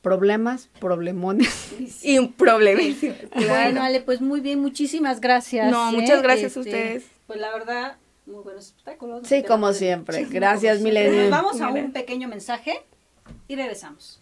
problemas, problemones. Y un problemísimo. Bueno, Ale, pues muy bien, muchísimas gracias. No, muchas ¿eh? gracias a este, ustedes. Pues la verdad, muy buenos espectáculos. Sí, como siempre. Gracias, Milenio. Nos vamos a un pequeño mensaje y regresamos.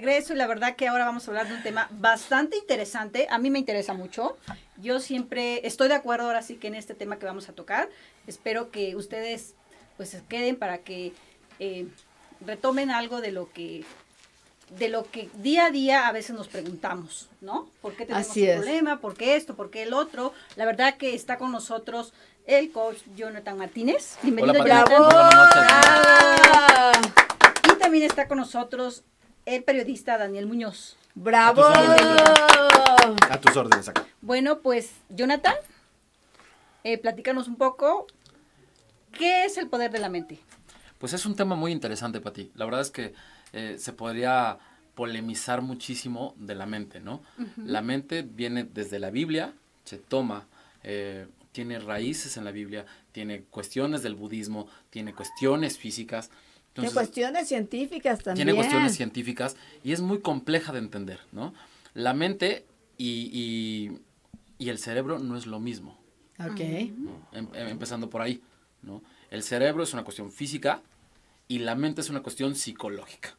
regreso y la verdad que ahora vamos a hablar de un tema bastante interesante. A mí me interesa mucho. Yo siempre estoy de acuerdo ahora sí que en este tema que vamos a tocar. Espero que ustedes pues se queden para que eh, retomen algo de lo que de lo que día a día a veces nos preguntamos, ¿no? ¿Por qué tenemos un problema? ¿Por qué esto? ¿Por qué el otro? La verdad que está con nosotros el coach Jonathan Martínez. Bienvenido, Jonathan. Y también está con nosotros el periodista Daniel Muñoz. ¡Bravo! A tus órdenes acá. Bueno, pues, Jonathan, eh, platícanos un poco. ¿Qué es el poder de la mente? Pues es un tema muy interesante para ti. La verdad es que eh, se podría polemizar muchísimo de la mente, ¿no? La mente viene desde la Biblia, se toma, eh, tiene raíces en la Biblia, tiene cuestiones del budismo, tiene cuestiones físicas. Tiene cuestiones científicas también. Tiene cuestiones científicas y es muy compleja de entender, ¿no? La mente y, y, el cerebro no es lo mismo. Ok. Em, em, empezando por ahí, ¿no? El cerebro es una cuestión física y la mente es una cuestión psicológica,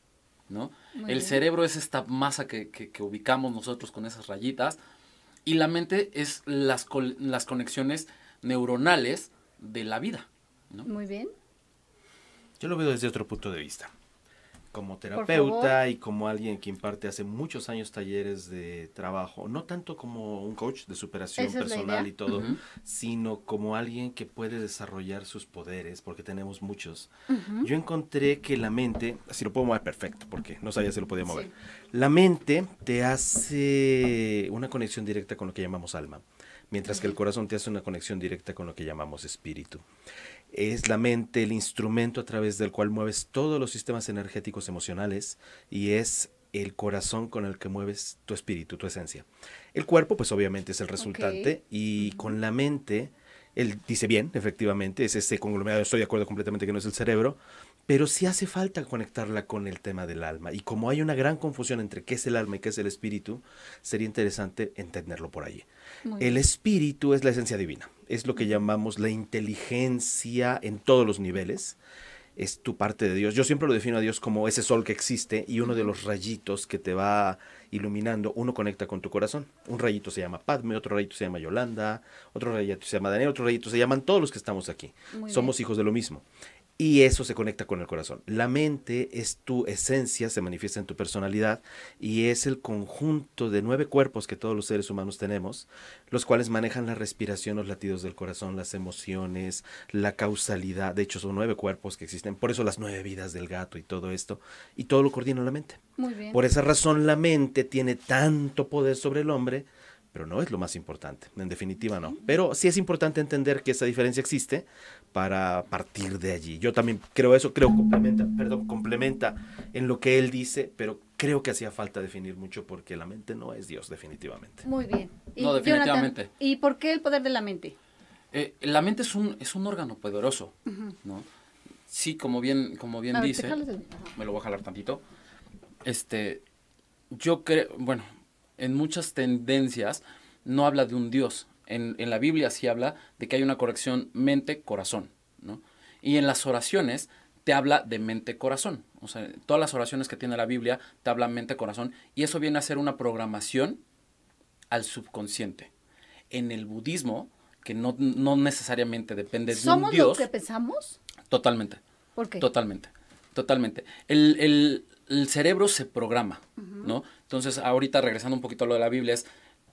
¿no? el cerebro es esta masa que, que, que, ubicamos nosotros con esas rayitas y la mente es las, las conexiones neuronales de la vida, ¿no? Muy bien. Yo lo veo desde otro punto de vista. Como terapeuta y como alguien que imparte hace muchos años talleres de trabajo, no tanto como un coach de superación personal y todo, sino como alguien que puede desarrollar sus poderes, porque tenemos muchos. Yo encontré que la mente, si lo puedo mover perfecto, porque no sabía si lo podía mover, la mente te hace una conexión directa con lo que llamamos alma mientras que el corazón te hace una conexión directa con lo que llamamos espíritu es la mente el instrumento a través del cual mueves todos los sistemas energéticos emocionales y es el corazón con el que mueves tu espíritu, tu esencia. El cuerpo, pues obviamente es el resultante y con la mente, él dice bien, efectivamente, es ese conglomerado, estoy de acuerdo completamente que no es el cerebro, pero sí hace falta conectarla con el tema del alma. Y como hay una gran confusión entre qué es el alma y qué es el espíritu, sería interesante entenderlo por allí. El espíritu es la esencia divina, es lo que llamamos la inteligencia en todos los niveles. Es tu parte de Dios. Yo siempre lo defino a Dios como ese sol que existe y uno de los rayitos que te va iluminando, uno conecta con tu corazón. Un rayito se llama Padme, otro rayito se llama Yolanda, otro rayito se llama Daniel, otro rayito se llaman todos los que estamos aquí. Somos hijos de lo mismo. Y eso se conecta con el corazón. La mente es tu esencia, se manifiesta en tu personalidad y es el conjunto de nueve cuerpos que todos los seres humanos tenemos, los cuales manejan la respiración, los latidos del corazón, las emociones, la causalidad. De hecho, son nueve cuerpos que existen. Por eso las nueve vidas del gato y todo esto. Y todo lo coordina la mente. Muy bien. Por esa razón la mente tiene tanto poder sobre el hombre pero no es lo más importante, en definitiva no. Pero sí es importante entender que esa diferencia existe para partir de allí. Yo también creo eso, creo complementa, perdón, complementa en lo que él dice, pero creo que hacía falta definir mucho porque la mente no es Dios definitivamente. Muy bien. Y no, definitivamente. ¿Y por qué el poder de la mente? Eh, la mente es un, es un órgano poderoso, ¿no? Sí, como bien, como bien dice, me lo voy a jalar tantito, este, yo creo, bueno, en muchas tendencias no habla de un Dios. En, la Biblia sí habla de que hay una corrección mente-corazón, ¿no? Y en las oraciones te habla de mente-corazón. O sea, todas las oraciones que tiene la Biblia te hablan mente-corazón y eso viene a ser una programación al subconsciente. En el budismo, que no, necesariamente depende de un Dios. ¿Somos lo que pensamos? Totalmente. ¿Por qué? Totalmente. Totalmente. el, el cerebro se programa, ¿no? Entonces, ahorita regresando un poquito a lo de la Biblia, es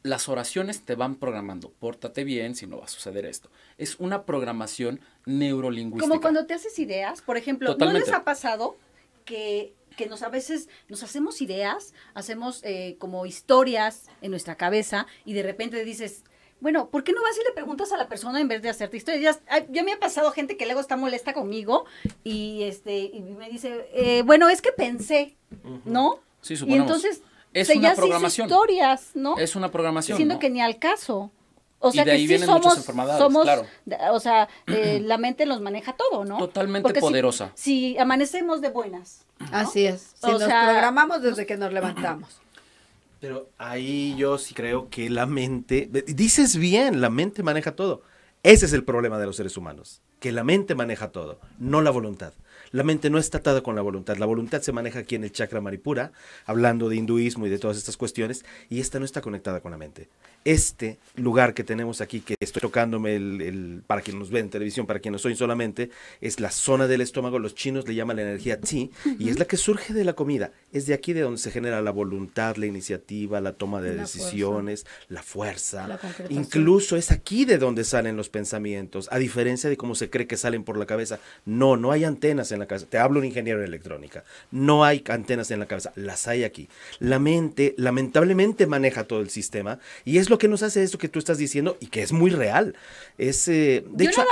las oraciones te van programando. Pórtate bien si no va a suceder esto. Es una programación neurolingüística. Como cuando te haces ideas, por ejemplo, ¿no les ha pasado que, que, nos a veces nos hacemos ideas, hacemos eh, como historias en nuestra cabeza y de repente dices, bueno, ¿por qué no vas y le preguntas a la persona en vez de hacerte historias? Ya, me ha pasado gente que luego está molesta conmigo y este y me dice, eh, bueno, es que pensé, ¿no? Sí, suponemos. Y entonces es una programación. historias, ¿no? Es una programación. Siendo que ni al caso. O sea, que ahí somos, muchas enfermedades, claro. O sea, eh, la mente nos maneja todo, ¿no? Totalmente poderosa. Si, amanecemos de buenas. Así es. Si o nos programamos desde que nos levantamos. Pero ahí yo sí creo que la mente, dices bien, la mente maneja todo. Ese es el problema de los seres humanos, que la mente maneja todo, no la voluntad. La mente no está atada con la voluntad. La voluntad se maneja aquí en el chakra maripura, hablando de hinduismo y de todas estas cuestiones, y esta no está conectada con la mente. Este lugar que tenemos aquí, que estoy tocándome el, para quien nos ve en televisión, para quien nos soy solamente, es la zona del estómago. Los chinos le llaman la energía chi, y es la que surge de la comida. Es de aquí de donde se genera la voluntad, la iniciativa, la toma de decisiones, la fuerza. Incluso es aquí de donde salen los pensamientos, a diferencia de cómo se cree que salen por la cabeza. No, no hay antenas en en la cabeza. Te hablo un ingeniero en electrónica. No hay antenas en la cabeza, las hay aquí. La mente, lamentablemente, maneja todo el sistema y es lo que nos hace esto que tú estás diciendo y que es muy real. Es, eh, de hecho,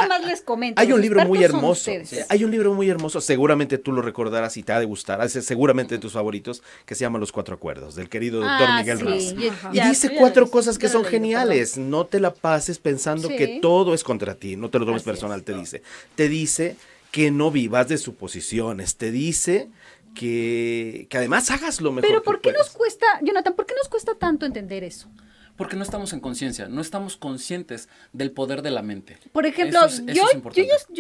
Hay un libro muy hermoso. Hay un libro muy hermoso, seguramente tú lo recordarás y te ha de gustar, es seguramente de tus favoritos, que se llama Los Cuatro Acuerdos, del querido ah, doctor Miguel sí. Y, dice cuatro cosas que son geniales. No te la pases pensando que todo es contra ti, no te lo tomes personal, te dice. Te dice que no vivas de suposiciones, te dice que, además hagas lo mejor. Pero ¿por qué nos cuesta, Jonathan, por qué nos cuesta tanto entender eso? Porque no estamos en conciencia, no estamos conscientes del poder de la mente. Por ejemplo, yo,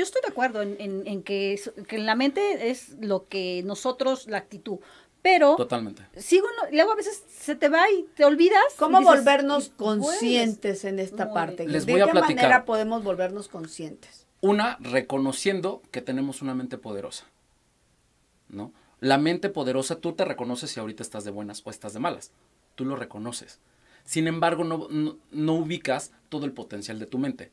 estoy de acuerdo en, que, la mente es lo que nosotros, la actitud, pero totalmente sigo luego a veces se te va y te olvidas cómo volvernos conscientes en esta parte les ¿De qué manera podemos volvernos conscientes una, reconociendo que tenemos una mente poderosa, ¿no? La mente poderosa, tú te reconoces si ahorita estás de buenas o estás de malas. Tú lo reconoces. Sin embargo, no, no, ubicas todo el potencial de tu mente.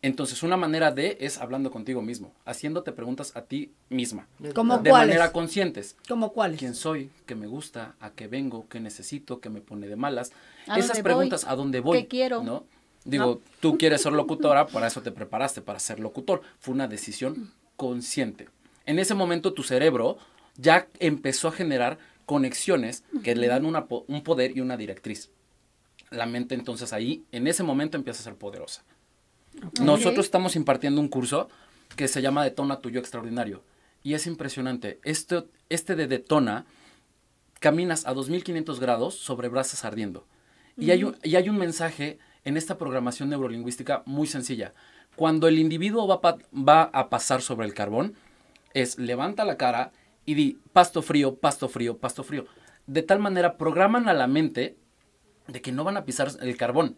Entonces, una manera de es hablando contigo mismo, haciéndote preguntas a ti misma. ¿Cómo de manera conscientes. ¿Cómo cuáles? ¿Quién soy? ¿Qué me gusta? ¿A qué vengo? ¿Qué necesito? ¿Qué me pone de malas? Esas preguntas, ¿a dónde voy? ¿Qué quiero? ¿No? Digo, tú quieres ser locutora, para eso te preparaste, para ser locutor. Fue una decisión consciente. En ese momento tu cerebro ya empezó a generar conexiones que le dan un poder y una directriz. La mente entonces ahí, en ese momento empieza a ser poderosa. Nosotros estamos impartiendo un curso que se llama Detona Tuyo Extraordinario. Y es impresionante. Este, este de Detona, caminas a 2500 grados sobre brasas ardiendo. y, hay y hay un mensaje en esta programación neurolingüística muy sencilla. Cuando el individuo va, va a pasar sobre el carbón, es levanta la cara y di pasto frío, pasto frío, pasto frío. De tal manera programan a la mente de que no van a pisar el carbón,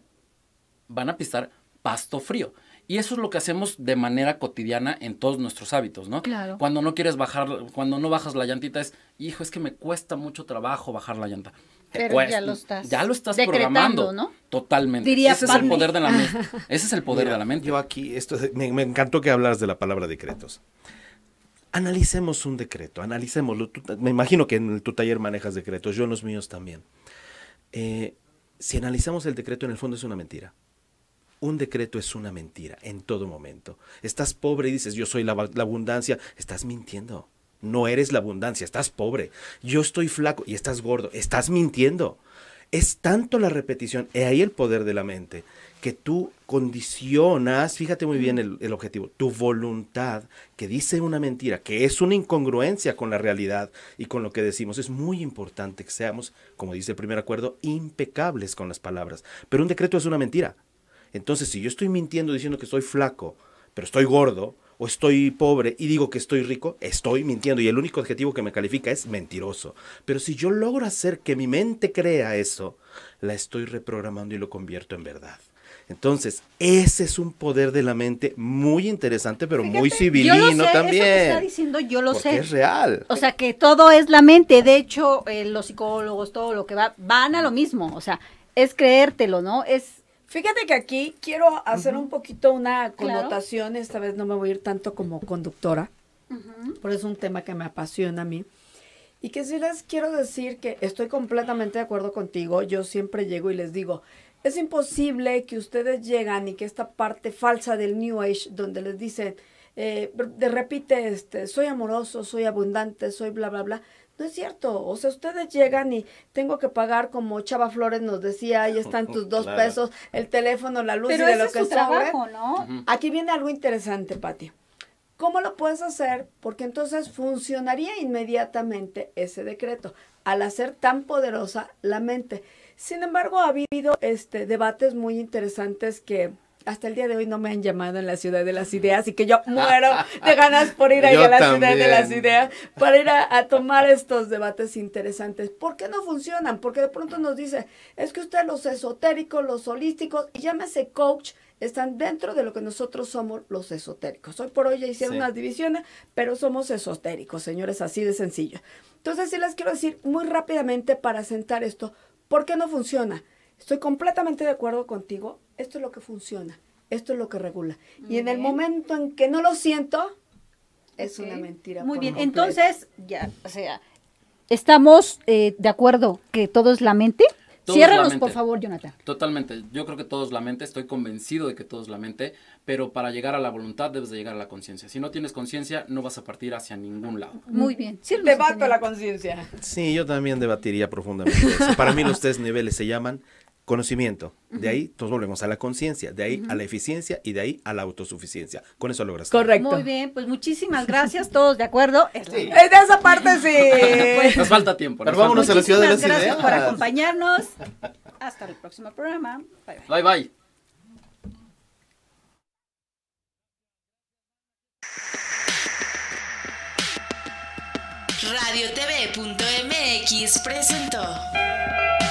van a pisar pasto frío. Y eso es lo que hacemos de manera cotidiana en todos nuestros hábitos, ¿no? Claro. Cuando no quieres bajar, cuando no bajas la llantita es, hijo, es que me cuesta mucho trabajo bajar la llanta. Pero ya lo estás. Ya lo estás programando. ¿no? Totalmente. Ese es el poder de la mente. Ese es el poder de la mente. Yo aquí, esto, me, encantó que hablas de la palabra decretos. Analicemos un decreto, analicémoslo. me imagino que en tu taller manejas decretos, yo en los míos también. Eh, si analizamos el decreto, en el fondo es una mentira. Un decreto es una mentira en todo momento. Estás pobre y dices, yo soy la abundancia. Estás mintiendo no eres la abundancia, estás pobre, yo estoy flaco y estás gordo, estás mintiendo. Es tanto la repetición, es ahí el poder de la mente, que tú condicionas, fíjate muy bien el, el, objetivo, tu voluntad que dice una mentira, que es una incongruencia con la realidad y con lo que decimos. Es muy importante que seamos, como dice el primer acuerdo, impecables con las palabras. Pero un decreto es una mentira. Entonces, si yo estoy mintiendo diciendo que soy flaco, pero estoy gordo, o estoy pobre y digo que estoy rico, estoy mintiendo y el único adjetivo que me califica es mentiroso. Pero si yo logro hacer que mi mente crea eso, la estoy reprogramando y lo convierto en verdad. Entonces, ese es un poder de la mente muy interesante, pero muy civilino también. que está diciendo, yo lo sé. Es real. O sea, que todo es la mente. De hecho, eh, los psicólogos, todo lo que va, van a lo mismo. O sea, es creértelo, ¿no? Es Fíjate que aquí quiero hacer un poquito una connotación, esta vez no me voy a ir tanto como conductora, por eso es un tema que me apasiona a mí. Y que sí les quiero decir que estoy completamente de acuerdo contigo, yo siempre llego y les digo, es imposible que ustedes llegan y que esta parte falsa del New Age, donde les dicen, eh, de repite, este, soy amoroso, soy abundante, soy bla, bla, bla, no es cierto. O sea, ustedes llegan y tengo que pagar como Chava Flores nos decía, ahí están tus dos pesos, el teléfono, la luz y de lo que su Trabajo, ¿no? Aquí viene algo interesante, Pati. ¿Cómo lo puedes hacer? Porque entonces funcionaría inmediatamente ese decreto al hacer tan poderosa la mente. Sin embargo, ha habido este, debates muy interesantes que hasta el día de hoy no me han llamado en la Ciudad de las Ideas y que yo muero de ganas por ir a la Ciudad de las Ideas para ir a, tomar estos debates interesantes. ¿Por qué no funcionan? Porque de pronto nos dice, es que ustedes los esotéricos, los holísticos, y llámese coach, están dentro de lo que nosotros somos los esotéricos. Hoy por hoy ya hicieron unas divisiones, pero somos esotéricos, señores, así de sencillo. Entonces, sí les quiero decir muy rápidamente para sentar esto, ¿por qué no funciona? Estoy completamente de acuerdo contigo, esto es lo que funciona, esto es lo que regula. y en el momento en que no lo siento, es una mentira. Muy bien, entonces, ya, o sea, estamos eh, de acuerdo que todo es la mente. Todos por favor, Jonathan. Totalmente. Yo creo que todos la mente, estoy convencido de que todo es la mente, pero para llegar a la voluntad debes de llegar a la conciencia. Si no tienes conciencia, no vas a partir hacia ningún lado. Muy bien. Sí, Debato la conciencia. Sí, yo también debatiría profundamente Para mí los tres niveles se llaman Conocimiento. De ahí todos volvemos a la conciencia, de ahí a la eficiencia y de ahí a la autosuficiencia. Con eso logras. Correcto. Muy bien, pues muchísimas gracias, todos de acuerdo. Sí. De esa parte sí. Pues, nos falta tiempo. Pero vámonos a la ciudad de las gracias por acompañarnos. Hasta el próximo programa. Bye bye. bye, bye. RadioTV.mx presentó.